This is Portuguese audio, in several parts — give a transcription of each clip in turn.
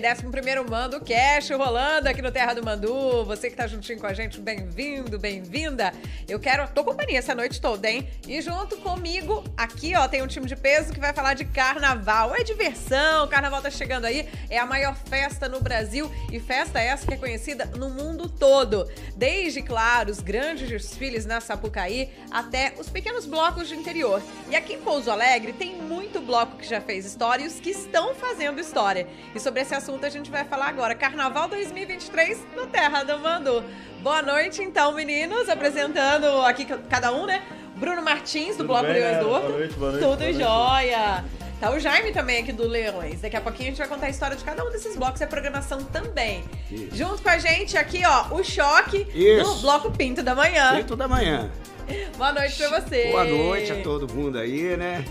Décimo primeiro Mando Cash rolando aqui no Terra do Mandu. Você que tá juntinho com a gente, bem-vindo, bem-vinda. Eu quero a tua companhia essa noite toda, hein? E junto comigo, aqui, ó, tem um time de peso que vai falar de carnaval. É diversão, o carnaval tá chegando aí, é a maior festa no Brasil e festa essa que é conhecida no mundo todo. Desde, claro, os grandes desfiles na Sapucaí até os pequenos blocos de interior. E aqui em Pouso Alegre tem muito bloco que já fez história e os que estão fazendo história. E sobre esse assunto a gente vai falar agora. Carnaval 2023 no Terra do Mandu. Boa noite, então, meninos. Apresentando aqui cada um, né? Bruno Martins, do Tudo Bloco Leões do Boa noite, boa noite. Tudo boa noite. jóia. Tá o Jaime também aqui do Leões. Daqui a pouquinho a gente vai contar a história de cada um desses blocos e a programação também. Isso. Junto com a gente aqui, ó, o choque Isso. do Bloco Pinto da Manhã. Pinto da Manhã. Boa noite pra você. Boa noite a todo mundo aí, né?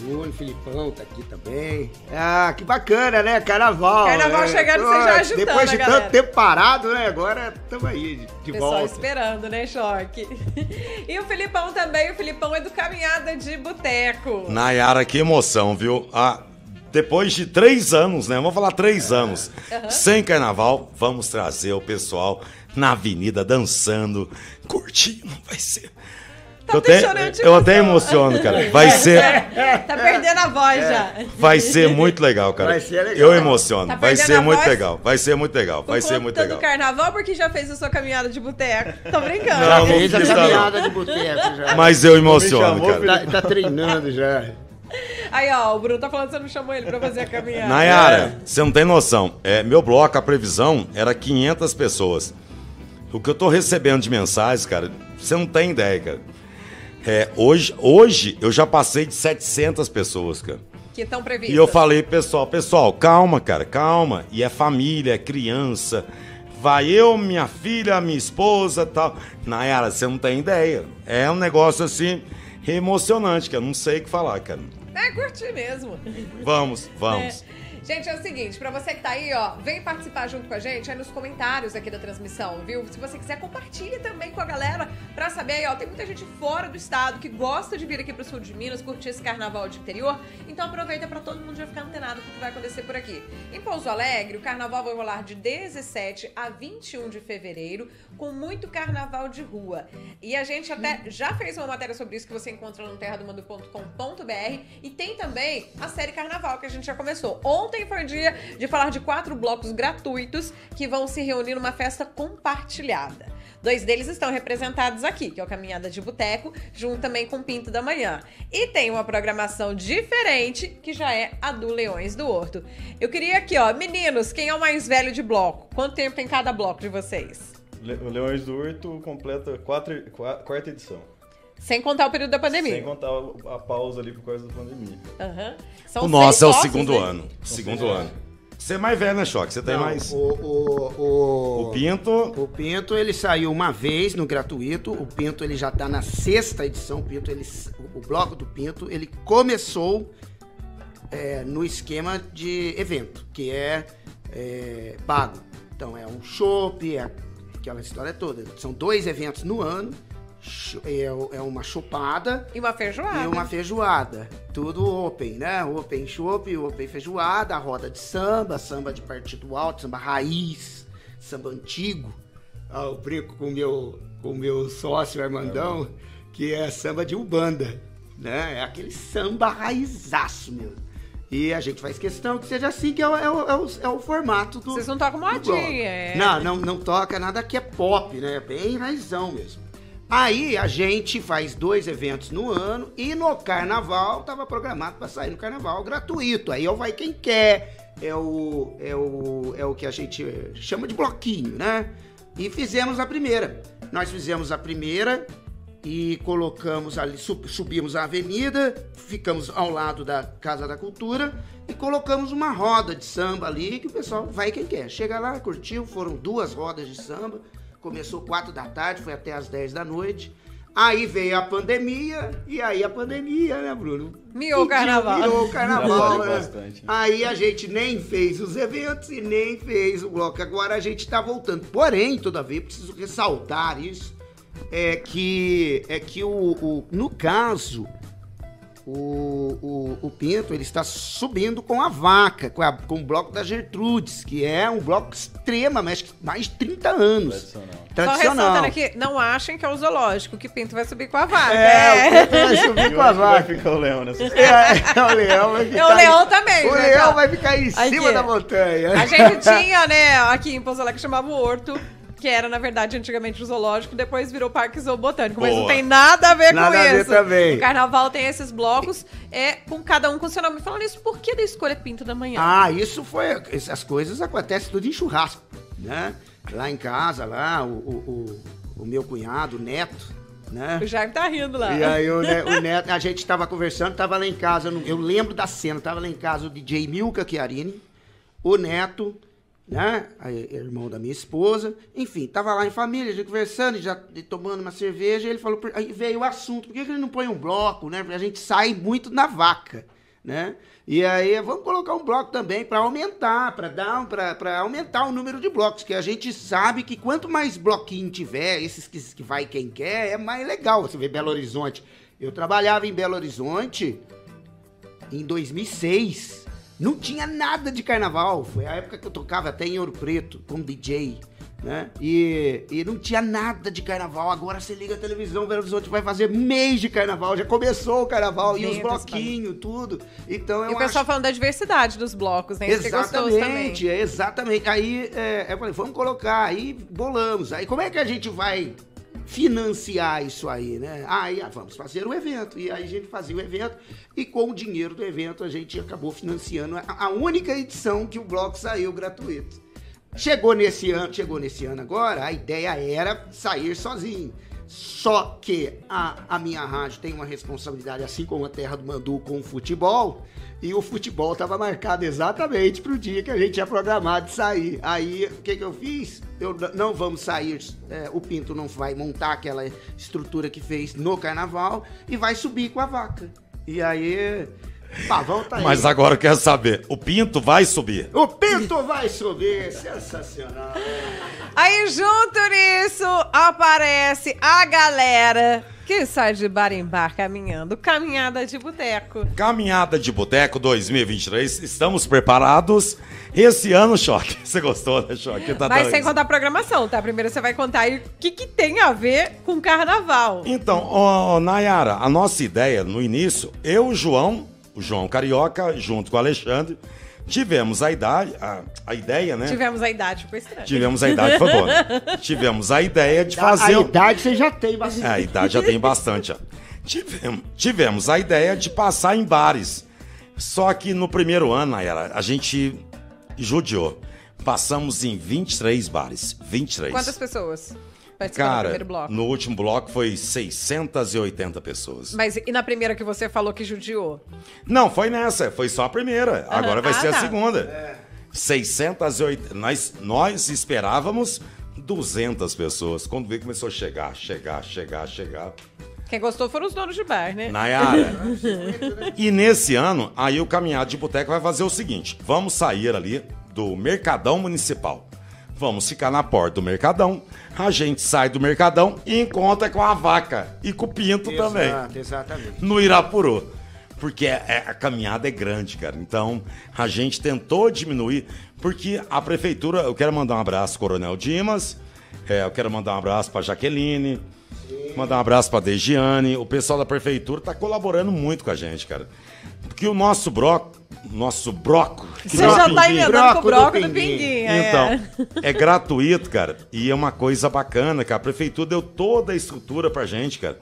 Júnior, Filipão tá aqui também. Ah, que bacana, né? Carnaval. Carnaval né? chegando, você já ajudando, Depois de galera. tanto tempo parado, né? Agora estamos aí de, de Pessoal volta. esperando, né, Choque? E o Filipão também, o Filipão é do Caminhada de Boteco. Nayara, que emoção, viu? Ah, depois de três anos, né? Vamos falar três é. anos. Uhum. Sem carnaval, vamos trazer o pessoal na avenida dançando, curtindo. Vai ser Tá eu até, eu até emociono, cara. Vai ser. Tá perdendo a voz é. já. Vai ser muito legal, cara. Vai ser legal. Eu né? emociono. Tá vai ser muito legal. Vai ser muito legal. Vai ser muito legal. do carnaval porque já fez a sua caminhada de boteco. Tô brincando. Já fez a caminhada de boteco já. Mas eu emociono, cara. Tá, tá treinando já. Aí, ó, o Bruno tá falando que você não chamou ele pra fazer a caminhada. Nayara, você não tem noção. É, meu bloco, a previsão era 500 pessoas. O que eu tô recebendo de mensagens, cara, você não tem ideia, cara. É, hoje, hoje eu já passei de 700 pessoas, cara. Que estão previstas. E eu falei, pessoal, pessoal, calma, cara, calma. E é família, é criança. Vai eu, minha filha, minha esposa tal. Nayara, você não tem ideia. É um negócio assim emocionante, que eu não sei o que falar, cara. É, curtir mesmo. Vamos, vamos. É. Gente, é o seguinte, para você que tá aí, ó, vem participar junto com a gente aí é nos comentários aqui da transmissão, viu? Se você quiser, compartilha também com a galera para saber aí, ó, tem muita gente fora do estado que gosta de vir aqui pro sul de Minas, curtir esse carnaval de interior, então aproveita para todo mundo já ficar antenado com o que vai acontecer por aqui. Em Pouso Alegre, o carnaval vai rolar de 17 a 21 de fevereiro, com muito carnaval de rua. E a gente até já fez uma matéria sobre isso que você encontra no terradomando.com.br e tem também a série Carnaval que a gente já começou. Ontem foi o dia de falar de quatro blocos gratuitos que vão se reunir numa festa compartilhada. Dois deles estão representados aqui, que é o Caminhada de Boteco, junto também com o Pinto da Manhã. E tem uma programação diferente, que já é a do Leões do Horto. Eu queria aqui, ó, meninos, quem é o mais velho de bloco? Quanto tempo tem cada bloco de vocês? Le o Leões do Horto completa quatro, quarta edição. Sem contar o período da pandemia. Sem contar a pausa ali por causa da pandemia. Uhum. o nosso é o segundo né? ano. Segundo é. ano. Você é mais velho, né, Choque? Você tem tá mais. O, o, o, o, Pinto. O Pinto, ele saiu uma vez no gratuito. O Pinto, ele já tá na sexta edição. O Pinto, ele, o bloco do Pinto, ele começou é, no esquema de evento, que é, é pago. Então, é um shopping, é aquela história toda. São dois eventos no ano é, é uma chupada. E uma feijoada. E uma feijoada. Tudo open, né? Open chope, open feijoada, roda de samba, samba de partido alto, samba raiz, samba antigo. Ah, eu brinco com meu, o meu sócio Armandão, é. que é samba de Umbanda, né? É aquele samba raizaço, meu. E a gente faz questão que seja assim, que é, o, é o, é o é formato do. Vocês não tocam modinha, é. Não, não, não toca nada que é pop, né? É bem raizão mesmo. Aí a gente faz dois eventos no ano e no carnaval estava programado para sair no carnaval gratuito. Aí é o vai quem quer, é o, é o é o que a gente chama de bloquinho, né? E fizemos a primeira. Nós fizemos a primeira e colocamos ali, subimos a avenida, ficamos ao lado da Casa da Cultura e colocamos uma roda de samba ali que o pessoal vai quem quer. Chega lá, curtiu, foram duas rodas de samba começou 4 da tarde, foi até as 10 da noite. Aí veio a pandemia, e aí a pandemia, né, Bruno? Miou o carnaval. Miou o carnaval, né? Bastante. Aí a gente nem fez os eventos e nem fez o bloco. Agora a gente está voltando. Porém, todavia, preciso ressaltar isso, é que, é que o, o no caso o, o, o, Pinto ele está subindo com a vaca, com, a, com o bloco da Gertrudes, que é um bloco mas mais de 30 anos. Tradicional. Só ressaltando aqui, não achem que é o zoológico, que Pinto vai subir com a vaca. É, é. o Pinto vai é. subir com a vaca. Vai ficar o leão nessa é, é, o leão vai ficar. É o leão também. O né, leão vai ficar em aqui. cima da montanha. A gente tinha, né, aqui em Pouso que chamava o Horto que era, na verdade, antigamente o zoológico, depois virou parque zoobotânico. Mas não tem nada a ver nada com a ver isso. Também. O carnaval tem esses blocos, é com cada um com seu nome. Falando isso, por que da escolha Pinto da Manhã? Ah, isso foi. Essas coisas acontecem tudo em churrasco, né? Lá em casa, lá, o, o, o, o meu cunhado, o neto, né? O Jaime tá rindo lá. E aí o, né, o Neto, a gente tava conversando, tava lá em casa, eu lembro da cena, tava lá em casa o DJ Milka Chiarini, o Neto, né? Irmão da minha esposa. Enfim, tava lá em família, já conversando, já tomando uma cerveja. ele falou, aí veio o assunto, por que, que ele não põe um bloco, né? Porque a gente sai muito na vaca, né? E aí vamos colocar um bloco também para aumentar, para dar, para aumentar o número de blocos, que a gente sabe que quanto mais bloquinho tiver, esses que, que vai quem quer, é mais legal. Você vê Belo Horizonte. Eu trabalhava em Belo Horizonte em 2006 não tinha nada de carnaval. Foi a época que eu tocava até em Ouro Preto, como DJ. Né? E, e não tinha nada de carnaval. Agora você liga a televisão, Belo Horizonte vai fazer mês de carnaval. Já começou o carnaval e os bloquinhos, tudo. Então eu e o pessoal acho... falando da diversidade dos blocos, né? É exatamente, é exatamente. Aí é, eu falei, vamos colocar. Aí bolamos. Aí como é que a gente vai financiar isso aí, né? Aí ah, vamos fazer o evento. E aí a gente fazia o evento e com o dinheiro do evento a gente acabou financiando a única edição que o bloco saiu gratuito. Chegou nesse ano, chegou nesse ano agora, a ideia era sair sozinho. Só que a, a minha rádio tem uma responsabilidade, assim como a Terra do Mandu, com o futebol. E o futebol estava marcado exatamente para o dia que a gente tinha programado de sair. Aí, o que, que eu fiz? Eu não vamos sair, é, o Pinto não vai montar aquela estrutura que fez no carnaval e vai subir com a vaca. E aí Pavão tá aí. Mas agora eu quero saber, o Pinto vai subir? O Pinto vai subir, sensacional. Aí junto nisso aparece a galera que sai de bar em bar caminhando, caminhada de boteco. Caminhada de boteco 2023, estamos preparados. Esse ano, Choque, você gostou, né, Choque? Tá Mas sem isso. contar a programação, tá? Primeiro você vai contar aí o que, que tem a ver com carnaval. Então, oh, Nayara, a nossa ideia no início, eu, João, o João Carioca, junto com o Alexandre. Tivemos a idade, a, a ideia, né? Tivemos a idade, ficou estranho. Tivemos a idade, foi bom. Né? Tivemos a ideia de fazer. A, idade você já tem bastante. É, a idade já tem bastante. ó. Tivemos, tivemos a ideia de passar em bares. Só que no primeiro ano, a gente judiou. Passamos em 23 bares. 23. Quantas pessoas? Cara, bloco? no último bloco foi 680 pessoas. Mas e na primeira que você falou que judiou? Não, foi nessa. Foi só a primeira. Agora vai Ah, ser tá. a segunda. 680. É. Nós, nós esperávamos 200 pessoas. Quando veio, começou a chegar, chegar, chegar, chegar. Quem gostou foram os donos de bar, né? Nayara. e nesse ano, aí o Caminhada de Boteca vai fazer o seguinte: vamos sair ali do Mercadão Municipal. Vamos ficar na porta do Mercadão. A gente sai do Mercadão e encontra com a vaca e com o pinto Exato, também. Exatamente. No Irapuru. Porque é, é, a caminhada é grande, cara. Então, a gente tentou diminuir, porque a prefeitura. Eu quero mandar um abraço, Coronel Dimas. É, eu quero mandar um abraço para Jaqueline. Sim. Mandar um abraço para Dejiane. O pessoal da prefeitura tá colaborando muito com a gente, cara. Porque o nosso bloco, nosso broco. Você já tá emendando broco com o broco do, do pinguim. É. Então, é. é gratuito, cara. E é uma coisa bacana, cara. A prefeitura deu toda a estrutura pra gente, cara.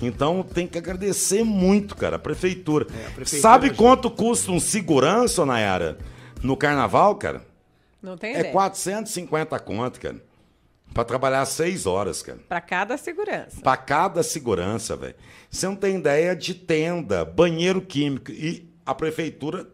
Então tem que agradecer muito, cara, a prefeitura. É, a prefeitura Sabe já... quanto custa um segurança, Nayara? No carnaval, cara? Não tem é ideia. É 450 conto, cara. Pra trabalhar seis horas, cara. Pra cada segurança. Pra cada segurança, velho. Você não tem ideia de tenda, banheiro químico. E a prefeitura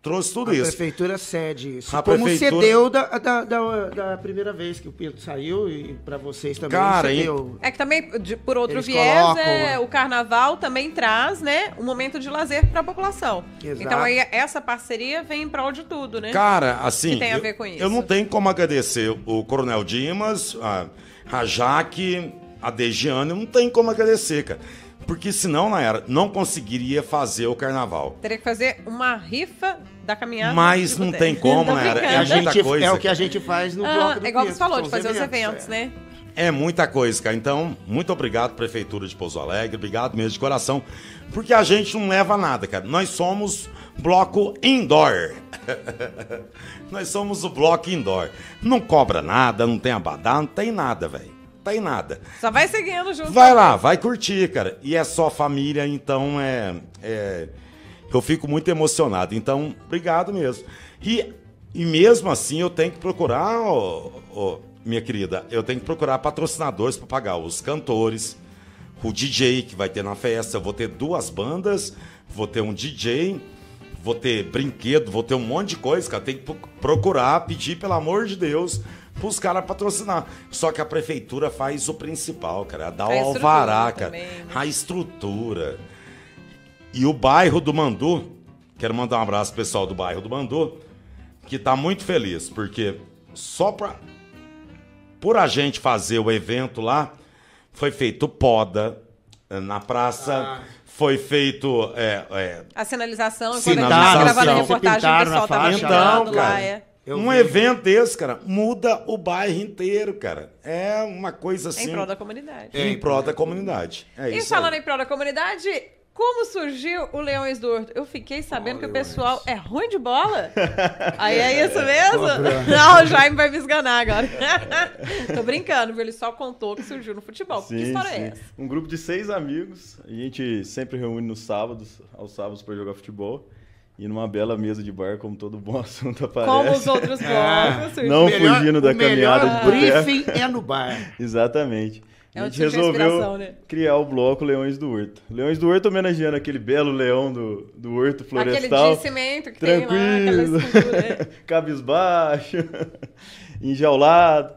trouxe tudo a isso. A prefeitura cede isso. A como prefeitura... cedeu da, da, da, da, primeira vez que o Pedro saiu e para vocês também Cara, cedeu. É que também, de, por outro Eles viés, colocam... é, né? o carnaval também traz né, um momento de lazer para a população. Então, Exato. Então aí essa parceria vem em prol de tudo, né? Cara, assim, que tem a ver com eu, isso. eu não tenho como agradecer o Coronel Dimas, a, a Jaque, a Degiane, não tem como agradecer, cara porque senão não era, não conseguiria fazer o carnaval. Teria que fazer uma rifa da caminhada. Mas não tem como, não Nayara. É, é a gente, coisa. é o que a gente faz no ah, bloco do É igual Pinto, você falou, de fazer os eventos, é. né? É muita coisa, cara. Então, muito obrigado, Prefeitura de Pouso Alegre. Obrigado mesmo de coração. Porque a gente não leva nada, cara. Nós somos bloco indoor. Nós somos o bloco indoor. Não cobra nada, não tem abadá, não tem nada, velho tá em nada. Só vai seguindo junto. Vai lá, vai curtir, cara. E é só família, então é, é eu fico muito emocionado. Então, obrigado mesmo. E, e mesmo assim, eu tenho que procurar, oh, oh, minha querida, eu tenho que procurar patrocinadores para pagar os cantores, o DJ que vai ter na festa. Eu vou ter duas bandas, vou ter um DJ, vou ter brinquedo, vou ter um monte de coisa, cara. Tem que procurar, pedir, pelo amor de Deus pros caras patrocinar. Só que a prefeitura faz o principal, cara. Dá o alvará, cara. Também, né? A estrutura. E o bairro do Mandu, quero mandar um abraço pro pessoal do bairro do Mandu, que tá muito feliz, porque só pra, por a gente fazer o evento lá, foi feito poda eh, na praça, ah. foi feito... É, é, a sinalização, sinalização. quando a gente tá gravando a reportagem, o pessoal tava tá então, lá, é. Eu um evento esse, cara, muda o bairro inteiro, cara. É uma coisa assim. Em prol assim da comunidade. É em é, prol da comunidade. É e isso falando aí. em prol da comunidade, como surgiu o Leões do Horto? Eu fiquei sabendo oh, que o pessoal é ruim de bola. Aí é isso mesmo? Não, o Jaime vai me esganar agora. Tô brincando, viu? Ele só contou que surgiu no futebol. Sim, que história sim. é essa? Um grupo de seis amigos. A gente sempre reúne nos sábados, aos sábados, para jogar futebol. E numa bela mesa de bar, como todo bom assunto aparece. Como os outros blocos. Ah, não melhor, fugindo da caminhada de O briefing é no bar. Exatamente. É a gente resolveu né? criar o bloco Leões do Horto. Leões do Horto homenageando aquele belo leão do, do Horto Florestal. Aquele de cimento que tranquilo, tem lá, né? cabisbaixo, enjaulado.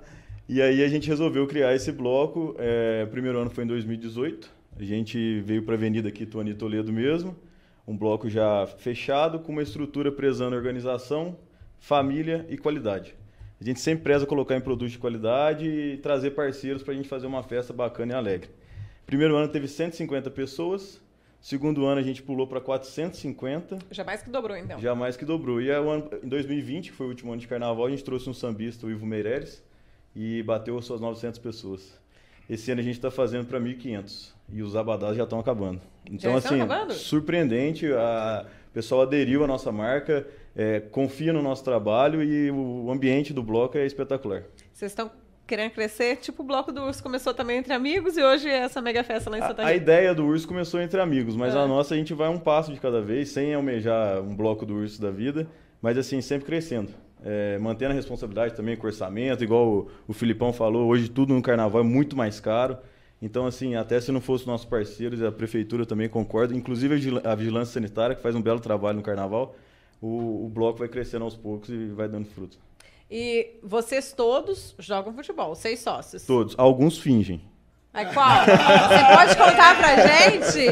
E aí a gente resolveu criar esse bloco. É, primeiro ano foi em 2018. A gente veio para a avenida aqui, Tony Toledo mesmo. Um bloco já fechado, com uma estrutura prezando organização, família e qualidade. A gente sempre preza colocar em produtos de qualidade e trazer parceiros para a gente fazer uma festa bacana e alegre. Primeiro ano teve 150 pessoas, Segundo ano a gente pulou para 450. Já mais que dobrou, então. Já mais que dobrou. E é ano, em 2020, que foi o último ano de carnaval, a gente trouxe um sambista, o Ivo Meireles, e bateu suas 900 pessoas. Esse ano a gente está fazendo para 1.500 e os abadás já estão acabando. Então, já assim, acabando? surpreendente, a, o pessoal aderiu à nossa marca, é, confia no nosso trabalho e o ambiente do bloco é espetacular. Vocês estão querendo crescer, tipo o bloco do Urso começou também entre amigos e hoje é essa mega festa lá em Santa A ideia do Urso começou entre amigos, mas é. a nossa a gente vai um passo de cada vez, sem almejar um bloco do Urso da vida, mas assim, sempre crescendo. É, mantendo a responsabilidade também com o orçamento, igual o, o Filipão falou, hoje tudo no carnaval é muito mais caro. Então, assim, até se não fossem nossos parceiros, a prefeitura também concorda, inclusive a vigilância sanitária, que faz um belo trabalho no carnaval, o, o bloco vai crescendo aos poucos e vai dando fruto. E vocês todos jogam futebol, seis sócios? Todos. Alguns fingem. Mas qual? Você pode contar pra gente?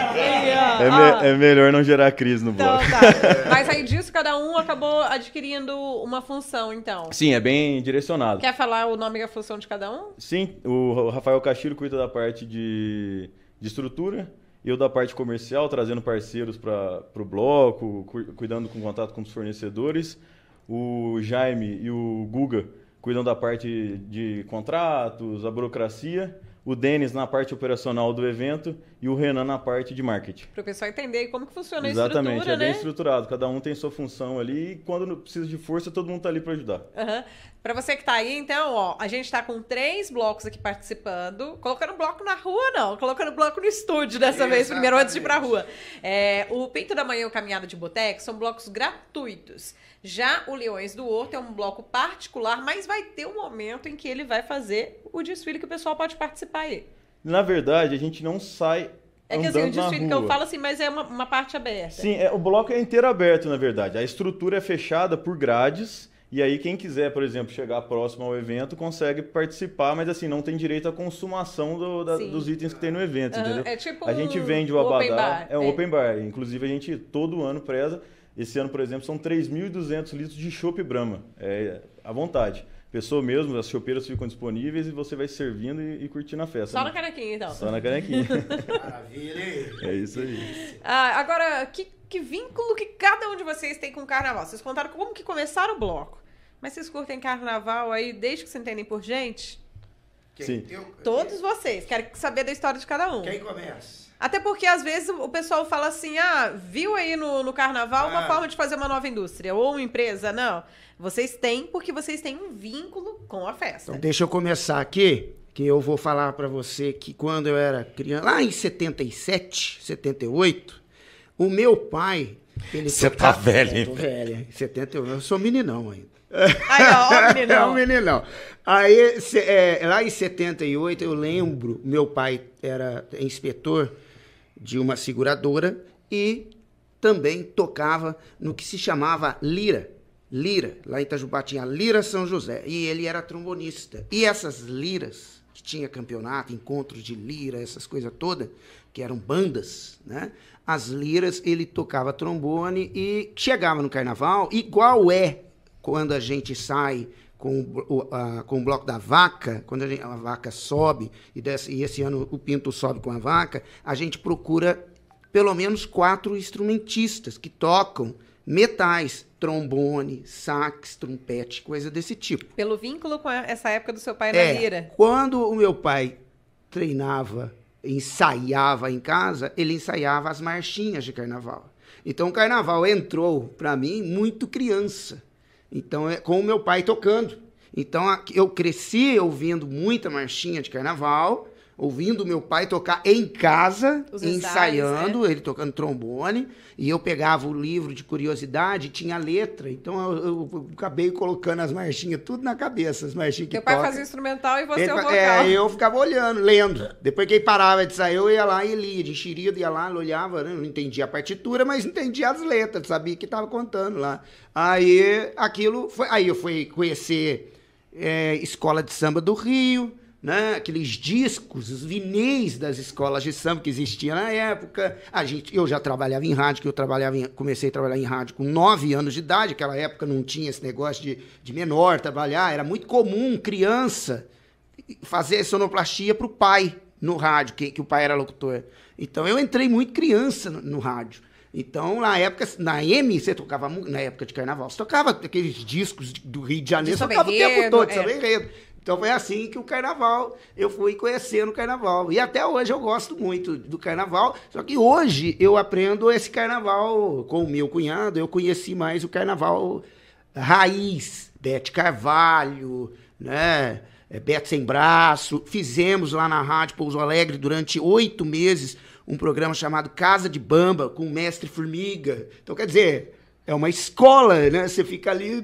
É, me, ah. é, melhor não gerar crise no então, bloco. Então, tá. Mas aí disso, cada um acabou adquirindo uma função, então. Sim, é bem direcionado. Quer falar o nome e a função de cada um? Sim, o Rafael Castilho cuida da parte de, de estrutura, eu da parte comercial, trazendo parceiros para o bloco, cuidando com contato com os fornecedores. O Jaime e o Guga cuidam da parte de contratos, a burocracia o Denis na parte operacional do evento e o Renan na parte de marketing. Para o pessoal entender como que funciona Exatamente, a estrutura, Exatamente, é né? bem estruturado. Cada um tem sua função ali e quando precisa de força, todo mundo está ali para ajudar. Uhum. Para você que está aí, então, ó, a gente está com três blocos aqui participando. Colocando bloco na rua, não. Colocando bloco no estúdio dessa Exatamente. vez, primeiro antes de ir para a rua. É, o Pinto da Manhã e o Caminhada de Boteco são blocos gratuitos. Já o Leões do Horto é um bloco particular, mas vai ter um momento em que ele vai fazer o desfile que o pessoal pode participar na verdade, a gente não sai. É que assim, o distrito que eu falo assim, mas é uma, uma parte aberta. Sim, é, o bloco é inteiro aberto, na verdade. A estrutura é fechada por grades. E aí, quem quiser, por exemplo, chegar próximo ao evento, consegue participar, mas assim, não tem direito à consumação do, da, dos itens que tem no evento, uhum. entendeu? É tipo a gente vende o abadá. É um é. open bar. Inclusive, a gente todo ano preza. Esse ano, por exemplo, são 3.200 litros de chopp Brahma. É, à vontade pessoa mesmo, as chopeiras ficam disponíveis e você vai servindo e, e curtindo a festa. Só né? na canequinha, então. Só na canequinha. Maravilha! É isso aí. Ah, agora, que, que vínculo que cada um de vocês tem com o carnaval? Vocês contaram como que começaram o bloco. Mas vocês curtem carnaval aí desde que vocês entendem por gente? Quem? Sim. Eu, Todos eu... vocês. Quero saber da história de cada um. Quem começa? Até porque, às vezes, o pessoal fala assim: ah, viu aí no, no carnaval ah. uma é. forma de fazer uma nova indústria ou uma empresa. Não. Vocês têm, porque vocês têm um vínculo com a festa. Então, deixa eu começar aqui, que eu vou falar para você que quando eu era criança, lá em 77, 78, o meu pai. você tá velho, hein? Eu tô velho. 78, eu sou meninão ainda. Aí, ó, ó, menino. É um meninão. Aí, cê, é, lá em 78, eu lembro, meu pai era inspetor de uma seguradora e também tocava no que se chamava lira. Lira, lá em Itajubá tinha Lira São José, e ele era trombonista. E essas liras, que tinha campeonato, encontros de lira, essas coisas todas, que eram bandas, né? As liras, ele tocava trombone e chegava no carnaval, igual é quando a gente sai com o, a, com o bloco da vaca, quando a, gente, a vaca sobe, e, desce, e esse ano o Pinto sobe com a vaca, a gente procura pelo menos quatro instrumentistas que tocam metais, trombone, sax, trompete, coisa desse tipo. Pelo vínculo com a, essa época do seu pai na é, lira. Quando o meu pai treinava, ensaiava em casa, ele ensaiava as marchinhas de carnaval. Então o carnaval entrou para mim muito criança. Então, é com o meu pai tocando. Então, eu cresci ouvindo muita marchinha de carnaval ouvindo meu pai tocar em casa, ensaiando, né? ele tocando trombone, e eu pegava o livro de curiosidade, tinha letra, então eu, eu, eu acabei colocando as marchinhas tudo na cabeça, as marchinhas que Meu pai fazia instrumental e você ele, é o vocal. É, eu ficava olhando, lendo. Depois que ele parava de sair, eu ia lá e lia, de enxerido, ia lá, olhava, né? não entendia a partitura, mas entendia as letras, sabia que estava contando lá. Aí aquilo foi, aí eu fui conhecer é, escola de samba do Rio, né? aqueles discos, os vinis das escolas de samba que existiam na época. A gente, eu já trabalhava em rádio, que eu trabalhava em, comecei a trabalhar em rádio com 9 anos de idade, aquela época não tinha esse negócio de, de menor trabalhar, era muito comum criança fazer sonoplastia para o pai no rádio, que, que o pai era locutor. Então eu entrei muito criança no, no rádio. Então, na época, na M, você tocava, na época de carnaval, você tocava aqueles discos do Rio de Janeiro, você tocava o tempo todo, é. sabe? Então foi assim que o carnaval, eu fui conhecendo o carnaval. E até hoje eu gosto muito do carnaval, só que hoje eu aprendo esse carnaval com o meu cunhado, eu conheci mais o carnaval raiz, Bete Carvalho, né? É, Beto Sem Braço. Fizemos lá na Rádio Pouso Alegre durante oito meses um programa chamado Casa de Bamba com o Mestre Formiga. Então, quer dizer, é uma escola, né? Você fica ali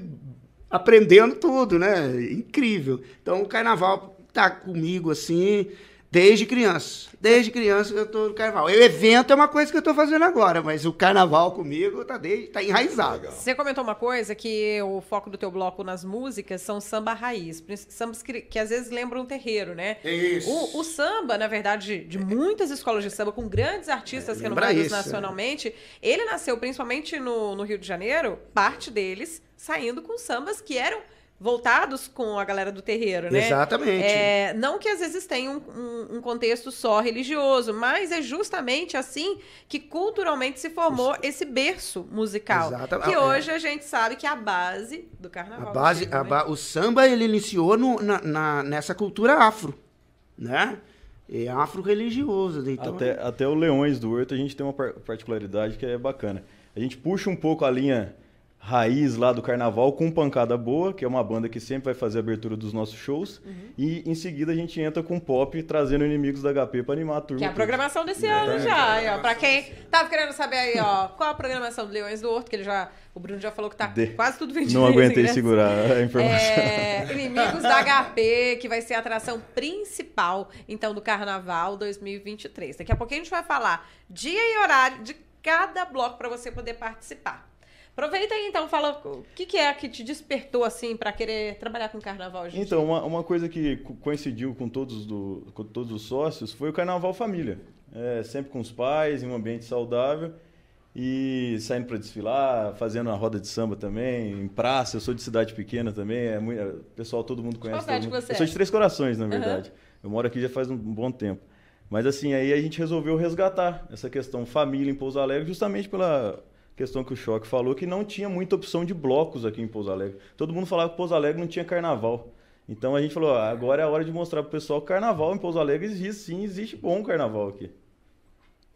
aprendendo tudo, né? Incrível. Então o carnaval tá comigo assim desde criança. Desde criança eu tô no carnaval. O evento é uma coisa que eu tô fazendo agora, mas o carnaval comigo tá, desde, tá enraizado. Você comentou uma coisa que o foco do teu bloco nas músicas são samba raiz, sambas que, que às vezes lembram um terreiro, né? É isso. O, o, samba, na verdade, de muitas escolas de samba com grandes artistas é, renomados isso, é. nacionalmente, ele nasceu principalmente no, no Rio de Janeiro, parte deles saindo com sambas que eram voltados com a galera do terreiro, né? Exatamente. É, não que às vezes tenha um, um, um, contexto só religioso, mas é justamente assim que culturalmente se formou Isso. esse berço musical. Exatamente. Que ah, é. hoje é. a gente sabe que é a base do carnaval. A base, a ba... O samba ele iniciou no, na, na, nessa cultura afro, né? É afro-religioso. Então... Até, né? até o Leões do Horto a gente tem uma particularidade que é bacana. A gente puxa um pouco a linha raiz lá do carnaval com Pancada Boa, que é uma banda que sempre vai fazer a abertura dos nossos shows. Uhum. E em seguida a gente entra com pop, trazendo inimigos da HP para animar a turma. Que é a programação desse é. ano já. Aí, ó, pra quem tava querendo saber aí, ó, qual a programação do Leões do Horto, que ele já. O Bruno já falou que tá De... quase tudo vendido. Não aguentei segurar a informação. É, inimigos da HP, que vai ser a atração principal, então, do Carnaval 2023. Daqui a pouquinho a gente vai falar dia e horário de cada bloco para você poder participar. Aproveita aí, então, fala o que, que é que te despertou, assim, para querer trabalhar com carnaval, gente? Então, uma, uma coisa que coincidiu com todos, do, com todos os sócios foi o carnaval família. É, sempre com os pais, em um ambiente saudável e saindo para desfilar, fazendo a roda de samba também, em praça. Eu sou de cidade pequena também, é muito, é, pessoal todo mundo conhece. Qual mundo. Você eu sou de é? Três Corações, na verdade. Uhum. Eu moro aqui já faz um bom tempo. Mas assim, aí a gente resolveu resgatar essa questão família em Pouso Alegre, justamente pela questão que o Choque falou, que não tinha muita opção de blocos aqui em Pouso Alegre. Todo mundo falava que Pouso Alegre não tinha carnaval. Então a gente falou, ah, agora é a hora de mostrar pro pessoal que carnaval em Pouso Alegre existe sim, existe bom carnaval aqui.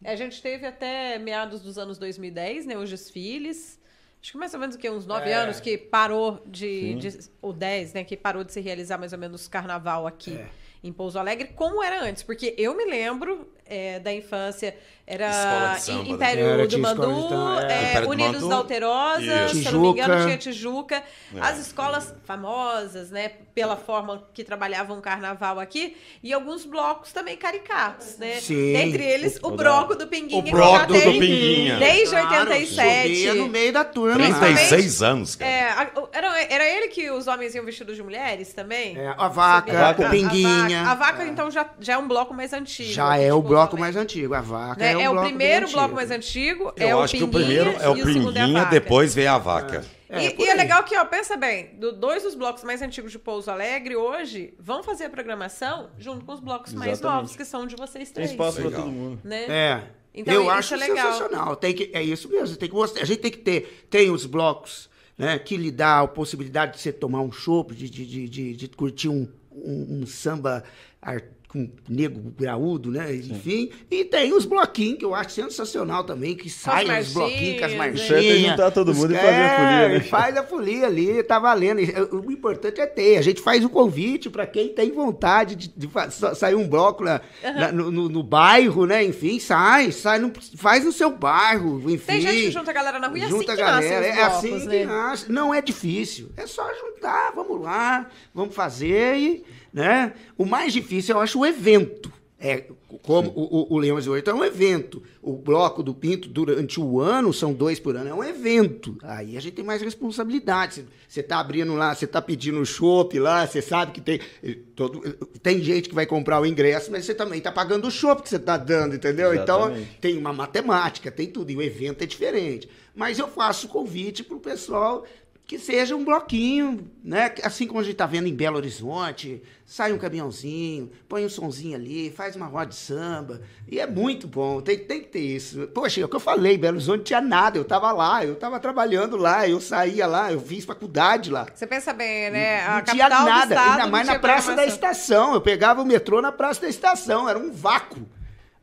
É, a gente teve até meados dos anos 2010, né, os desfiles. Acho que mais ou menos o quê? Uns nove é. anos que parou de, de, Ou dez, né? Que parou de se realizar mais ou menos carnaval aqui é. em Pouso Alegre, como era antes. Porque eu me lembro é, da infância era samba, né? Império né? do Mandu, então, é, é Unidos da Alterosa, se eu não me engano, tinha Tijuca. É. As escolas famosas, né, pela forma que trabalhavam o carnaval aqui, e alguns blocos também caricatos, né? Sim. Entre eles, o, o broco do Pinguinha. O broco do Pinguinha. Desde claro, 87. no meio da turma. 36 anos, cara. É, era, era ele que os homens iam vestidos de mulheres também? É, a vaca, a vaca o Pinguinha. A vaca, a vaca então, já, já é um bloco mais antigo. Já é tipo, o bloco né? mais antigo, a vaca. Né? é, um é o primeiro bloco mais antigo. Eu é acho o que o primeiro é o é Pinguinha, depois vem a vaca. É, e, é e, é legal que, ó, pensa bem, do, dois dos blocos mais antigos de Pouso Alegre hoje vão fazer a programação junto com os blocos Exatamente. mais novos, que são de vocês três. Tem espaço para todo mundo. Né? É. Então, Eu é acho é sensacional. Tem que, é isso mesmo. Tem que mostrar. A gente tem que ter. Tem os blocos né, que lhe dá a possibilidade de você tomar um chopp, de, de, de, de, curtir um, um, um samba artístico com nego graúdo, né? Enfim. Sim. E tem os bloquinhos, que eu acho sensacional também, que saem os bloquinhos com as marchinhas. juntar todo mundo e fazer a é, folia, né? Faz a folia ali, tá valendo. O importante é ter. A gente faz o um convite para quem tem vontade de, de, sair um bloco na, uhum. na, no, no, no, bairro, né? Enfim, sai, sai, no, faz no seu bairro, enfim. Tem gente que junta a galera na rua e é assim junta assim a galera. é blocos, assim né? que nasce. Não é difícil. É só juntar, vamos lá, vamos fazer e né? O mais difícil, eu acho, o evento. É, como o, o, o Leões é um evento. O bloco do Pinto durante o ano, são dois por ano, é um evento. Aí a gente tem mais responsabilidade. Você está abrindo lá, você está pedindo chopp lá, você sabe que tem. Eh, todo, tem gente que vai comprar o ingresso, mas você também está pagando o chopp que você está dando, entendeu? Então, Exatamente. Então tem uma matemática, tem tudo. E o evento é diferente. Mas eu faço convite para o pessoal que seja um bloquinho, né? Assim como a gente está vendo em Belo Horizonte, sai um caminhãozinho, põe um sonzinho ali, faz uma roda de samba. E é muito bom, tem, tem que ter isso. Poxa, é o que eu falei, Belo Horizonte tinha nada, eu estava lá, eu estava trabalhando lá, eu saía lá, eu fiz faculdade lá. Você pensa bem, né? A não, tinha nada, ainda mais na Praça da Estação. Eu pegava o metrô na Praça da Estação, era um vácuo.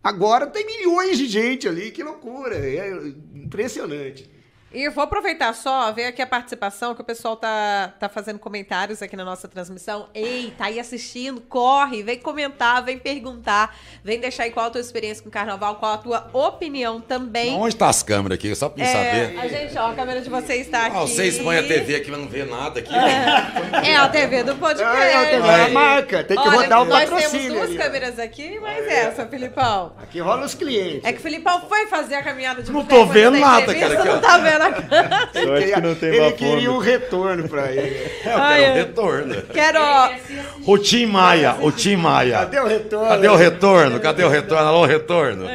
Agora tem milhões de gente ali, que loucura, é impressionante. E eu vou aproveitar só, ver aqui a participação, que o pessoal tá, tá fazendo comentários aqui na nossa transmissão. Ei, tá aí assistindo, corre, vem comentar, vem perguntar, vem deixar aí qual a tua experiência com o carnaval, qual a tua opinião também. Onde tá as câmeras aqui? Só pra é, saber. A gente, ó, a câmera de vocês tá ah, aqui. Ah, vocês põem a TV aqui, mas não vê nada aqui. É, é a TV do podcast. É, é a TV da marca, tem que Olha, rodar o nós patrocínio. Nós temos duas ali, câmeras aqui, mas é. essa, Filipão. Aqui rola os clientes. É que o Filipão foi fazer a caminhada de Não tô vendo nada, cara. Não tá vendo Eu que não tem ele queria um retorno para ele. É, eu Ai, quero um retorno. Quero. O Tim Maia, o Tim Maia. Cadê o retorno? Cadê o retorno? Cadê o retorno? Alô, retorno?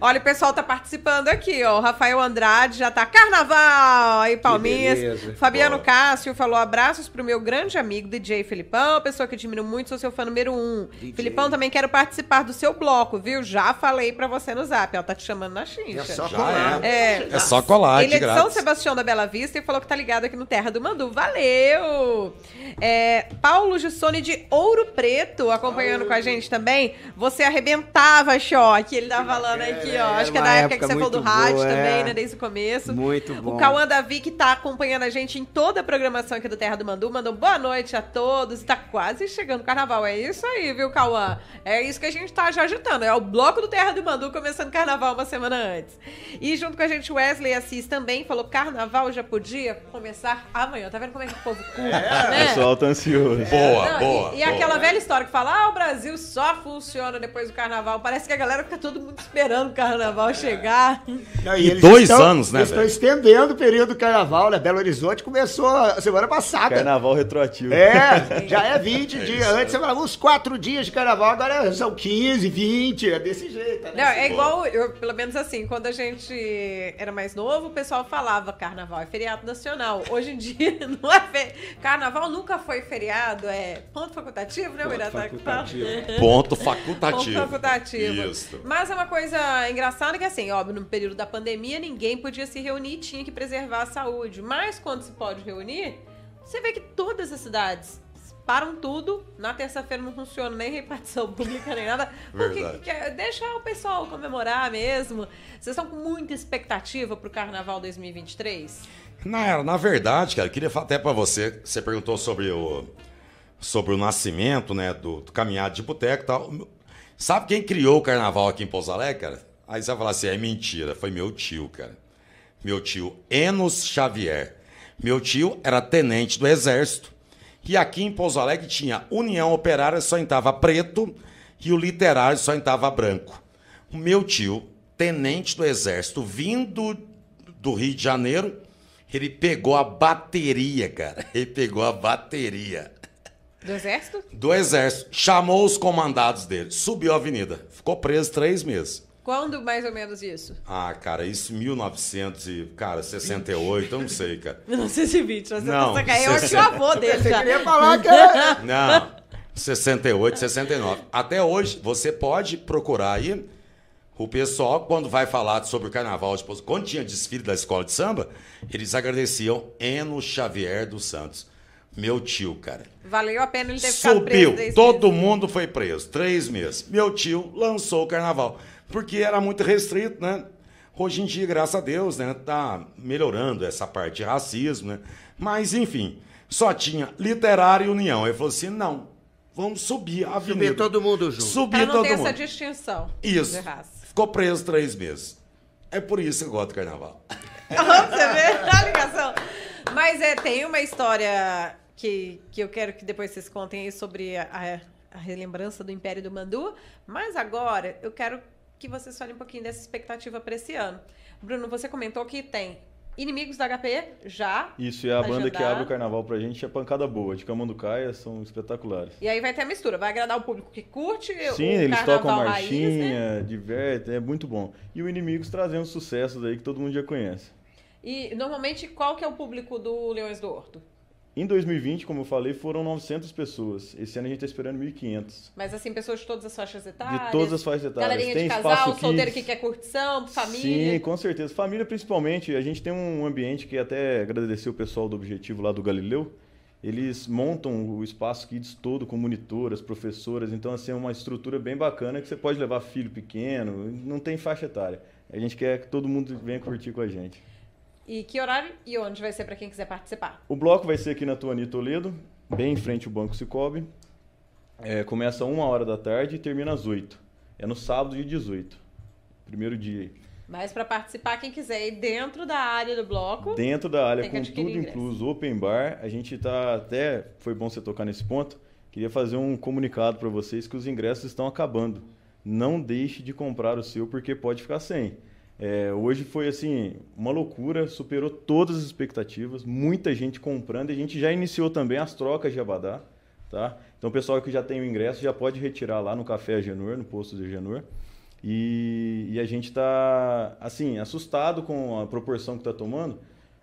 Olha, o pessoal tá participando aqui, ó. O Rafael Andrade já tá carnaval aí, Palminhas. Fabiano pô. Cássio falou abraços pro meu grande amigo DJ Filipão, pessoa que admiro muito, sou seu fã número um. DJ. Filipão, também quero participar do seu bloco, viu? Já falei pra você no zap, ela tá te chamando na xincha. É só colar. É, é. é só colar, Ele é de São Sebastião da Bela Vista e falou que tá ligado aqui no Terra do Mandu. Valeu! É, Paulo Gissone de Ouro Preto acompanhando com a gente também. Você arrebentava, Choque, ele tava tá falando aqui aqui, né? ó. Acho que é da época, época que você falou do rádio boa, também, é. né? Desde o começo. Muito bom. O Cauã Davi, que tá acompanhando a gente em toda a programação aqui do Terra do Mandu, mandou boa noite a todos. Tá quase chegando o carnaval. É isso aí, viu, Cauã? É isso que a gente tá já agitando. É o bloco do Terra do Mandu começando carnaval uma semana antes. E junto com a gente, Wesley Assis também falou: carnaval já podia começar amanhã. Tá vendo como é que o povo curte, é, né? O pessoal tá ansioso. É, boa, Não, boa. E, e boa. aquela velha história que fala: ah, o Brasil só funciona depois do carnaval. Parece que a galera fica todo mundo esperando carnaval chegar. Não, e, dois estão, anos, né? Estou estendendo o período do carnaval, né? Belo Horizonte começou a semana passada. Carnaval retroativo. É, já é 20 é dias. Isso, Antes você falava uns 4 dias de carnaval, agora são 15, 20, é desse jeito. Tá Não, é igual, eu, pelo menos assim, quando a gente era mais novo, o pessoal falava carnaval é feriado nacional. Hoje em dia não é fe... carnaval nunca foi feriado, é ponto facultativo, né, Ponto facultativo. Ponto facultativo. Ponto facultativo. Isso. Mas é uma coisa engraçado é que assim, óbvio, no período da pandemia ninguém podia se reunir, tinha que preservar a saúde. Mas quando se pode reunir, você vê que todas as cidades param tudo. Na terça-feira não funciona nem repartição pública nem nada. Porque que, é, deixa o pessoal comemorar mesmo. Vocês estão com muita expectativa para o Carnaval 2023? Na, na verdade, cara, queria falar até para você. Você perguntou sobre o sobre o nascimento, né, do, do caminhado de boteco e tal. Sabe quem criou o carnaval aqui em Pouso Alegre, cara? Aí você vai falar assim: é mentira, foi meu tio, cara. Meu tio Enos Xavier. Meu tio era tenente do Exército. E aqui em Pouso Alegre tinha União Operária só entrava preto e o Literário só entrava branco. O meu tio, tenente do Exército, vindo do Rio de Janeiro, ele pegou a bateria, cara. Ele pegou a bateria. Do Exército? Do Exército. Chamou os comandados dele, subiu a avenida. Ficou preso três meses. Quando mais ou menos isso? Ah, cara, isso 1900 cara, 68, eu não sei, cara. 1920, mas né? tá não, eu acho que é o avô dele já. Você queria falar que era... Não, 68, 69. Até hoje, você pode procurar aí o pessoal, quando vai falar sobre o carnaval, tipo, quando tinha desfile da escola de samba, eles agradeciam Eno Xavier dos Santos. Meu tio, cara. Valeu a pena ele ter Subiu. ficado preso. Subiu. Todo mundo foi preso. Três meses. Meu tio lançou o carnaval porque era muito restrito, né? Hoje em dia, graças a Deus, né, tá melhorando essa parte de racismo, né? Mas enfim, só tinha literário e união. Ele falou assim: "Não, vamos subir a avenida". Subir todo mundo junto. Subir pra não todo ter mundo. essa distinção. Isso. Ficou preso três meses. É por isso que eu gosto do carnaval. Você vê a ligação. Mas é, tem uma história que, que eu quero que depois vocês contem aí sobre a, a, a relembrança do Império do Mandu. Mas agora eu quero que vocês falem um pouquinho dessa expectativa para esse ano. Bruno, você comentou que tem Inimigos da HP, já. Isso, é a agendar. banda que abre o carnaval pra gente, é pancada boa, de Camanducaia, são espetaculares. E aí vai ter a mistura, vai agradar o público que curte, Sim, eles tocam marchinha, raiz, né? divertem, é muito bom. E o Inimigos trazendo sucessos aí que todo mundo já conhece. E normalmente qual que é o público do Leões do Horto? Em 2020, como eu falei, foram 900 pessoas. Esse ano a gente está esperando 1.500. Mas assim, pessoas de todas as faixas etárias? De todas as faixas etárias. Galerinha tem de casal, solteiro que quer curtição, família? Sim, com certeza. Família principalmente. A gente tem um ambiente que até agradecer o pessoal do Objetivo lá do Galileu. Eles montam o espaço Kids todo com monitoras, professoras. Então, assim, é uma estrutura bem bacana que você pode levar filho pequeno, não tem faixa etária. A gente quer que todo mundo venha curtir com a gente. E que horário e onde vai ser para quem quiser participar? O bloco vai ser aqui na Tuani Toledo, bem em frente ao Banco Cicobi. É, começa uma hora da tarde e termina às 8. É no sábado de 18. Primeiro dia. Mas para participar, quem quiser ir dentro da área do bloco. Dentro da área, com tudo incluso, open bar. A gente está até. Foi bom você tocar nesse ponto. Queria fazer um comunicado para vocês que os ingressos estão acabando. Não deixe de comprar o seu, porque pode ficar sem. É, hoje foi assim uma loucura, superou todas as expectativas, muita gente comprando. E a gente já iniciou também as trocas de Abadá, tá? Então o pessoal que já tem o ingresso já pode retirar lá no Café Agenor, no posto de Agenor, E, e a gente está assim assustado com a proporção que está tomando,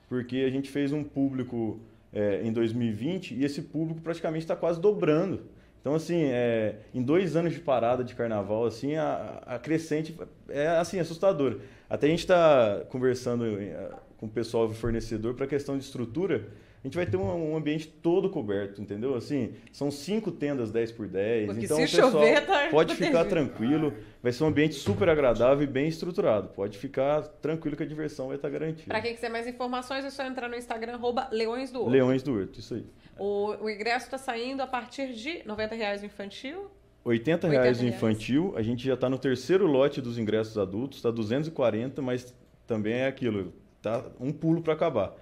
porque a gente fez um público é, em 2020 e esse público praticamente está quase dobrando. Então, assim, é, em dois anos de parada de carnaval, assim, a, a crescente é, assim, assustadora. Até a gente está conversando é, com o pessoal do fornecedor para a questão de estrutura, a gente vai ter um, um, ambiente todo coberto, entendeu? Assim, são cinco tendas 10 por 10. Porque então, se pessoal, chover, tá... pode ficar tranquilo. Vai ser um ambiente super agradável e bem estruturado. Pode ficar tranquilo que a diversão vai estar garantida. Para quem quiser mais informações, é só entrar no Instagram, Leões do Horto. Leões do urto isso aí. O, o ingresso está saindo a partir de R$ 90,00 o infantil. 80 reais o infantil, a gente já está no terceiro lote dos ingressos adultos, está 240, mas também é aquilo, tá um pulo para acabar.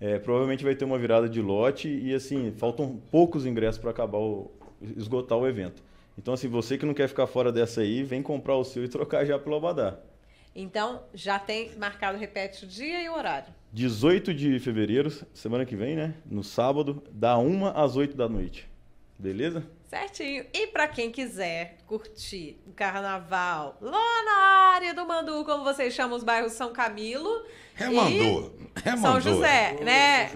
É, provavelmente vai ter uma virada de lote e assim, faltam poucos ingressos para acabar o, esgotar o evento. Então, assim, você que não quer ficar fora dessa aí, vem comprar o seu e trocar já pelo Abadá. Então, já tem marcado, repete o dia e o horário. 18 de fevereiro, semana que vem, né? No sábado, da 1 às 8 da noite. Beleza? Certinho. E para quem quiser curtir o carnaval lá na área do Mandu, como vocês chamam os bairros São Camilo, Remandou. Remandou. São José, né?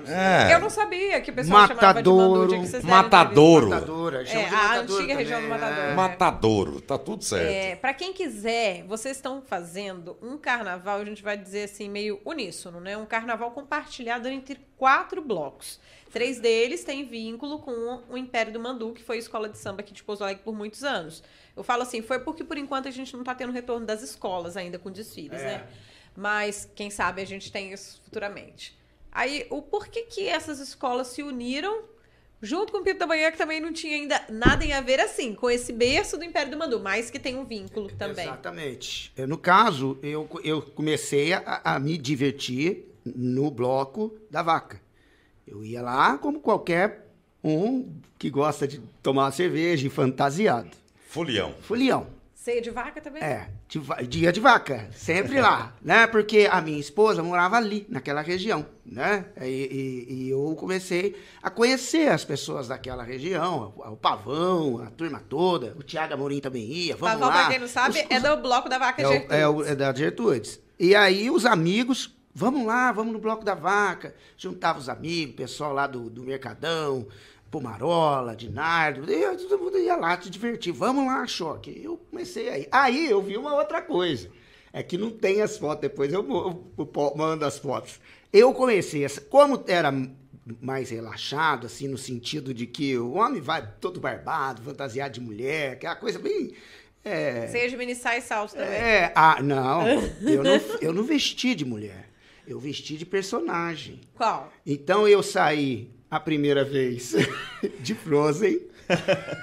É. Eu não sabia que o pessoal Matadouro, chamava de Mandu, Matadouro. Matadouro. É, é a antiga também. região do é. Matadouro. É. Matadouro, tá tudo certo. É, para quem quiser, vocês estão fazendo um carnaval, a gente vai dizer assim, meio uníssono, né? Um carnaval compartilhado entre quatro blocos. Três deles têm vínculo com o Império do Mandu, que foi a escola de samba aqui de Pouso Alegre por muitos anos. Eu falo assim, foi porque por enquanto a gente não está tendo retorno das escolas ainda com desfiles, é. né? mas quem sabe a gente tem isso futuramente. Aí, o porquê que essas escolas se uniram junto com o Pinto da Manhã, que também não tinha ainda nada em a ver, assim, com esse berço do Império do Mandu, mas que tem um vínculo também. Exatamente. É, no caso, eu, eu comecei a, a me divertir no bloco da vaca. Eu ia lá como qualquer um que gosta de tomar cerveja e fantasiado. Folião. Folião. Ceia de vaca também? É, de, dia de vaca, sempre lá, né? Porque a minha esposa morava ali, naquela região, né? E, e, e eu comecei a conhecer as pessoas daquela região, o, o Pavão, a turma toda, o Tiago Amorim também ia, vamos Pavão, lá. Pavão, pra quem não sabe, os, é do bloco da vaca é É, o, é da Gertrudes. E aí os amigos Vamos lá, vamos no Bloco da Vaca. Juntava os amigos, pessoal lá do, do Mercadão, Pomarola, Dinardo, eu, todo mundo ia lá te divertir. Vamos lá, choque. Eu comecei aí. Aí eu vi uma outra coisa. É que não tem as fotos, depois eu, eu, eu mando as fotos. Eu comecei, essa, como era mais relaxado, assim, no sentido de que o homem vai todo barbado, fantasiado de mulher, aquela é coisa bem. É, Seja ministrar e salto também. É, ah, não, eu não, eu não vesti de mulher. Eu vesti de personagem. Qual? Então eu saí a primeira vez de Frozen.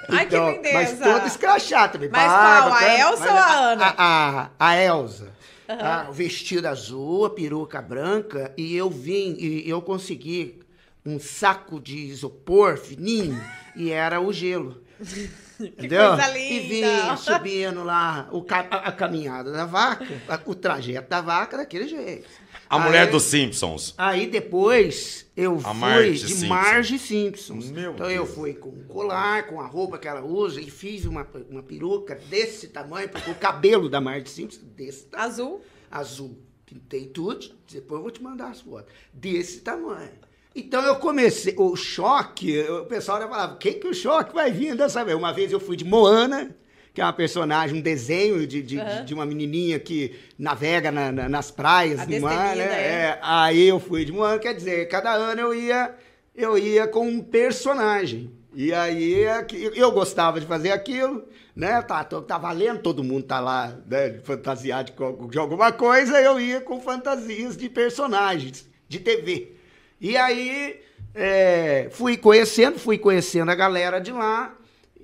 Ai, então, que lindeza! Mas toda escrachada Mas barba, qual? A Elsa mas, ou a, Ana? A, a, a Elsa. Uhum. O vestido azul, a peruca branca. E eu vim, e eu consegui um saco de isopor fininho. e era o gelo. Entendeu? E vim subindo lá o, a, a caminhada da vaca, o trajeto da vaca daquele jeito. A aí, mulher dos Simpsons. Aí depois eu a fui Marge de Marge Simpsons. Meu então Deus. eu fui com o colar, com a roupa que ela usa e fiz uma, uma peruca desse tamanho, porque o cabelo da Marge Simpsons desse tamanho. Azul? Azul. Pintei tudo, depois eu vou te mandar as fotos. Desse tamanho. Então eu comecei, o choque, o pessoal já falava, quem que o choque vai vir dessa vez? Uma vez eu fui de Moana, que é uma personagem, um desenho de, de, uhum. de uma menininha que navega na, na, nas praias de do mar, né? É. é. aí eu fui de Moana, quer dizer, cada ano eu ia, eu ia com um personagem. E aí eu gostava de fazer aquilo, né? Tá, tá valendo, todo mundo tá lá, né? Fantasiado de, de alguma coisa, eu ia com fantasias de personagens de TV. E aí é, fui conhecendo, fui conhecendo a galera de lá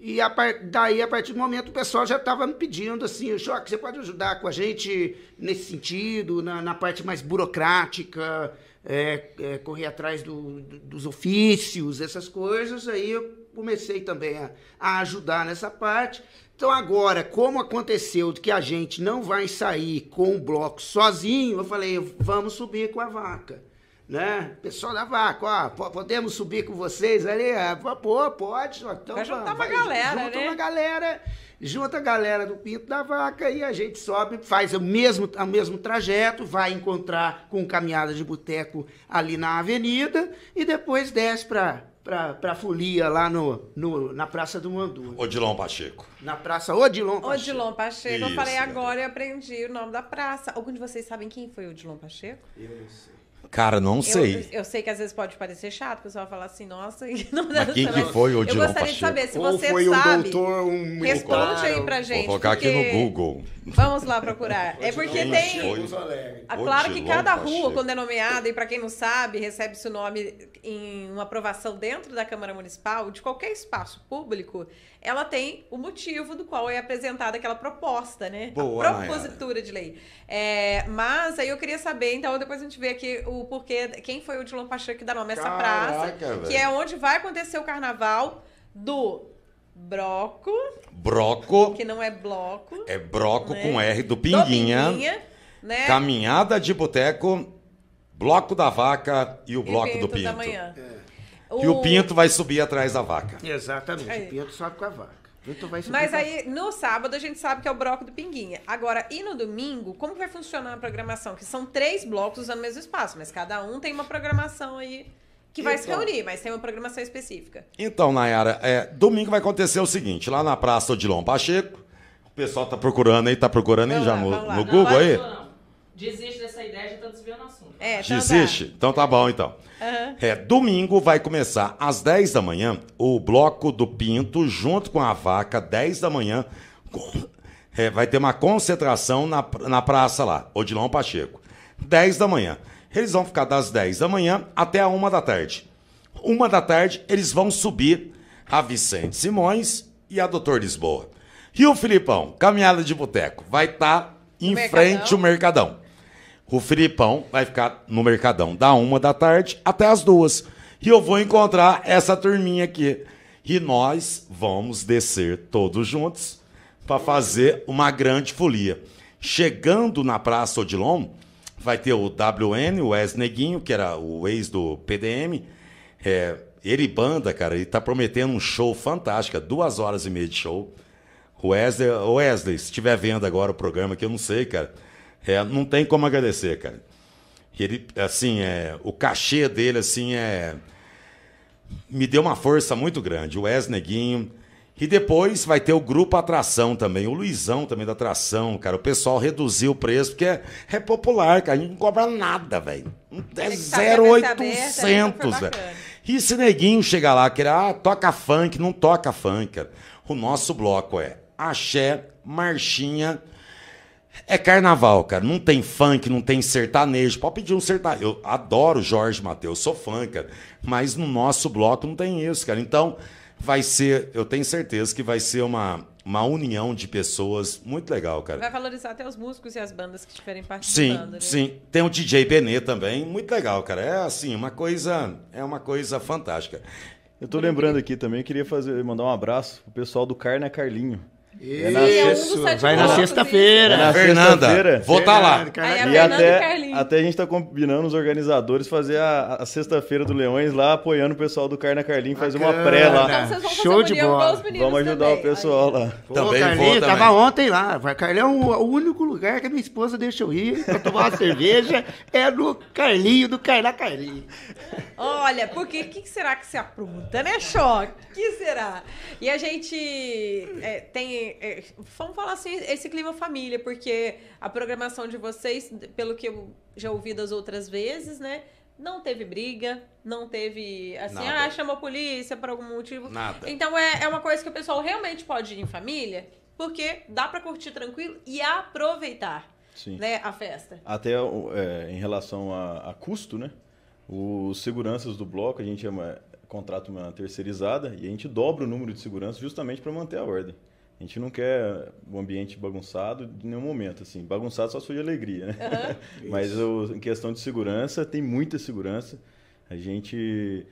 e a par... daí, a partir do momento, o pessoal já estava me pedindo assim, o Choque, você pode ajudar com a gente nesse sentido, na, na parte mais burocrática, é, é, correr atrás do, do, dos ofícios, essas coisas. Aí eu comecei também a, a ajudar nessa parte. Então agora, como aconteceu que a gente não vai sair com o bloco sozinho, eu falei, vamos subir com a vaca né? Pessoal da vaca, ó, podemos subir com vocês ali? É, pô, pode. Então, vai juntar vai, uma galera, junta né? uma galera, junta a galera do Pinto da Vaca e a gente sobe, faz o mesmo, o mesmo trajeto, vai encontrar com caminhada de boteco ali na avenida e depois desce para pra, pra folia lá no, no, na Praça do Mandu. Odilon Pacheco. Na Praça Odilon Pacheco. Odilon Pacheco. Isso, eu falei agora e aprendi o nome da praça. Algum de vocês sabem quem foi Odilon Pacheco? Eu não sei. Cara, não sei. Eu, eu, sei que às vezes pode parecer chato, o pessoal fala assim, nossa, não Mas quem que foi o Dilon Eu gostaria Pacheco? de saber se Ou você foi sabe. Um doutor, um responde aí pra gente. Vou colocar aqui no Google. Vamos lá procurar. é porque tem. Foi... Ah, claro que cada rua, quando é nomeada, e para quem não sabe, recebe seu nome em uma aprovação dentro da Câmara Municipal, de qualquer espaço público, ela tem o motivo do qual é apresentada aquela proposta, né? Boa, a propositura Mayara. de lei. É, mas aí eu queria saber, então depois a gente vê aqui o porquê, quem foi o Dilon Pacheco que dá nome a essa praça, que é onde vai acontecer o carnaval do Broco. Broco. Que não é bloco. É Broco né? com R do Pinguinha. Do Pinguinha né? Caminhada de Boteco, Bloco da Vaca e o Bloco do Pinto. Da manhã. É. Que o pinto vai subir atrás da vaca. Exatamente, é. o pinto sobe com a vaca. vai Mas aí, no sábado, a gente sabe que é o bloco do Pinguinha. Agora, e no domingo, como vai funcionar a programação? Que são três blocos usando o mesmo espaço, mas cada um tem uma programação aí que vai então. se reunir, mas tem uma programação específica. Então, Nayara, é, domingo vai acontecer o seguinte, lá na Praça Odilon Pacheco, o pessoal tá procurando aí, tá procurando aí já lá, no, no Google não, aí. Não. Desiste dessa ideia, já tá desviando a é, então Existe? Tá. Então tá bom, então. Uhum. É, domingo vai começar às 10 da manhã o Bloco do Pinto, junto com a vaca, 10 da manhã. É, vai ter uma concentração na, na praça lá, Odilon Pacheco. 10 da manhã. Eles vão ficar das 10 da manhã até a 1 da tarde. 1 da tarde, eles vão subir a Vicente Simões e a Doutor Lisboa. E o Filipão, caminhada de boteco, vai estar tá em frente ao Mercadão. O Filipão vai ficar no Mercadão da uma da tarde até as duas. E eu vou encontrar essa turminha aqui. E nós vamos descer todos juntos para fazer uma grande folia. Chegando na Praça Odilon, vai ter o WN, o Wes Neguinho, que era o ex do PDM. É, ele banda, cara, ele tá prometendo um show fantástico, duas horas e meia de show. O Wesley, Wesley, se estiver vendo agora o programa, que eu não sei, cara, é, não tem como agradecer, cara. ele, assim, é, o cachê dele, assim, é. Me deu uma força muito grande. O Wes Neguinho. E depois vai ter o grupo Atração também. O Luizão também da Atração, cara. O pessoal reduziu o preço, porque é, é popular, cara. A gente não cobra nada, velho. É 0,800, velho. E se neguinho chegar lá, que ah, toca funk, não toca funk, cara. O nosso bloco é axé, marchinha, é carnaval, cara. Não tem funk, não tem sertanejo. Pode pedir um sertanejo. Eu adoro Jorge Matheus, sou fã, cara. Mas no nosso bloco não tem isso, cara. Então, vai ser, eu tenho certeza que vai ser uma, uma união de pessoas muito legal, cara. Vai valorizar até os músicos e as bandas que estiverem participando. Sim, né? sim. Tem o DJ Benê também, muito legal, cara. É assim, uma coisa, é uma coisa fantástica. Eu tô lembrando aqui também, queria fazer mandar um abraço pro pessoal do Carna é Carlinho. É na é um vai na sexta-feira. É Fernanda, sexta vou estar tá lá. e até, e até a gente está combinando os organizadores fazer a, a sexta-feira do Leões lá apoiando o pessoal do Carna carlin fazer uma pré lá. Então, Show de bola. Vamos ajudar também. o pessoal lá. Pô, também Carlinho, vou também. tava ontem lá. Vai, Carlão, é é o único lugar que a minha esposa deixa eu ir para tomar uma cerveja é no Carlinho, do Carna carlin Olha, porque o que será que se apronta, né, Choque? O que será? E a gente é, tem é, vamos falar assim, esse clima família, porque a programação de vocês, pelo que eu já ouvi das outras vezes, né? Não teve briga, não teve assim, Nada. ah, chamou a polícia por algum motivo. Nada. Então é, é uma coisa que o pessoal realmente pode ir em família, porque dá para curtir tranquilo e aproveitar Sim. Né, a festa. Até é, em relação a, a, custo, né? Os seguranças do bloco, a gente chama, contrata uma terceirizada e a gente dobra o número de seguranças justamente para manter a ordem. A gente não quer um ambiente bagunçado em nenhum momento, assim. Bagunçado só surge alegria, né? Uhum. Mas em questão de segurança, tem muita segurança. A gente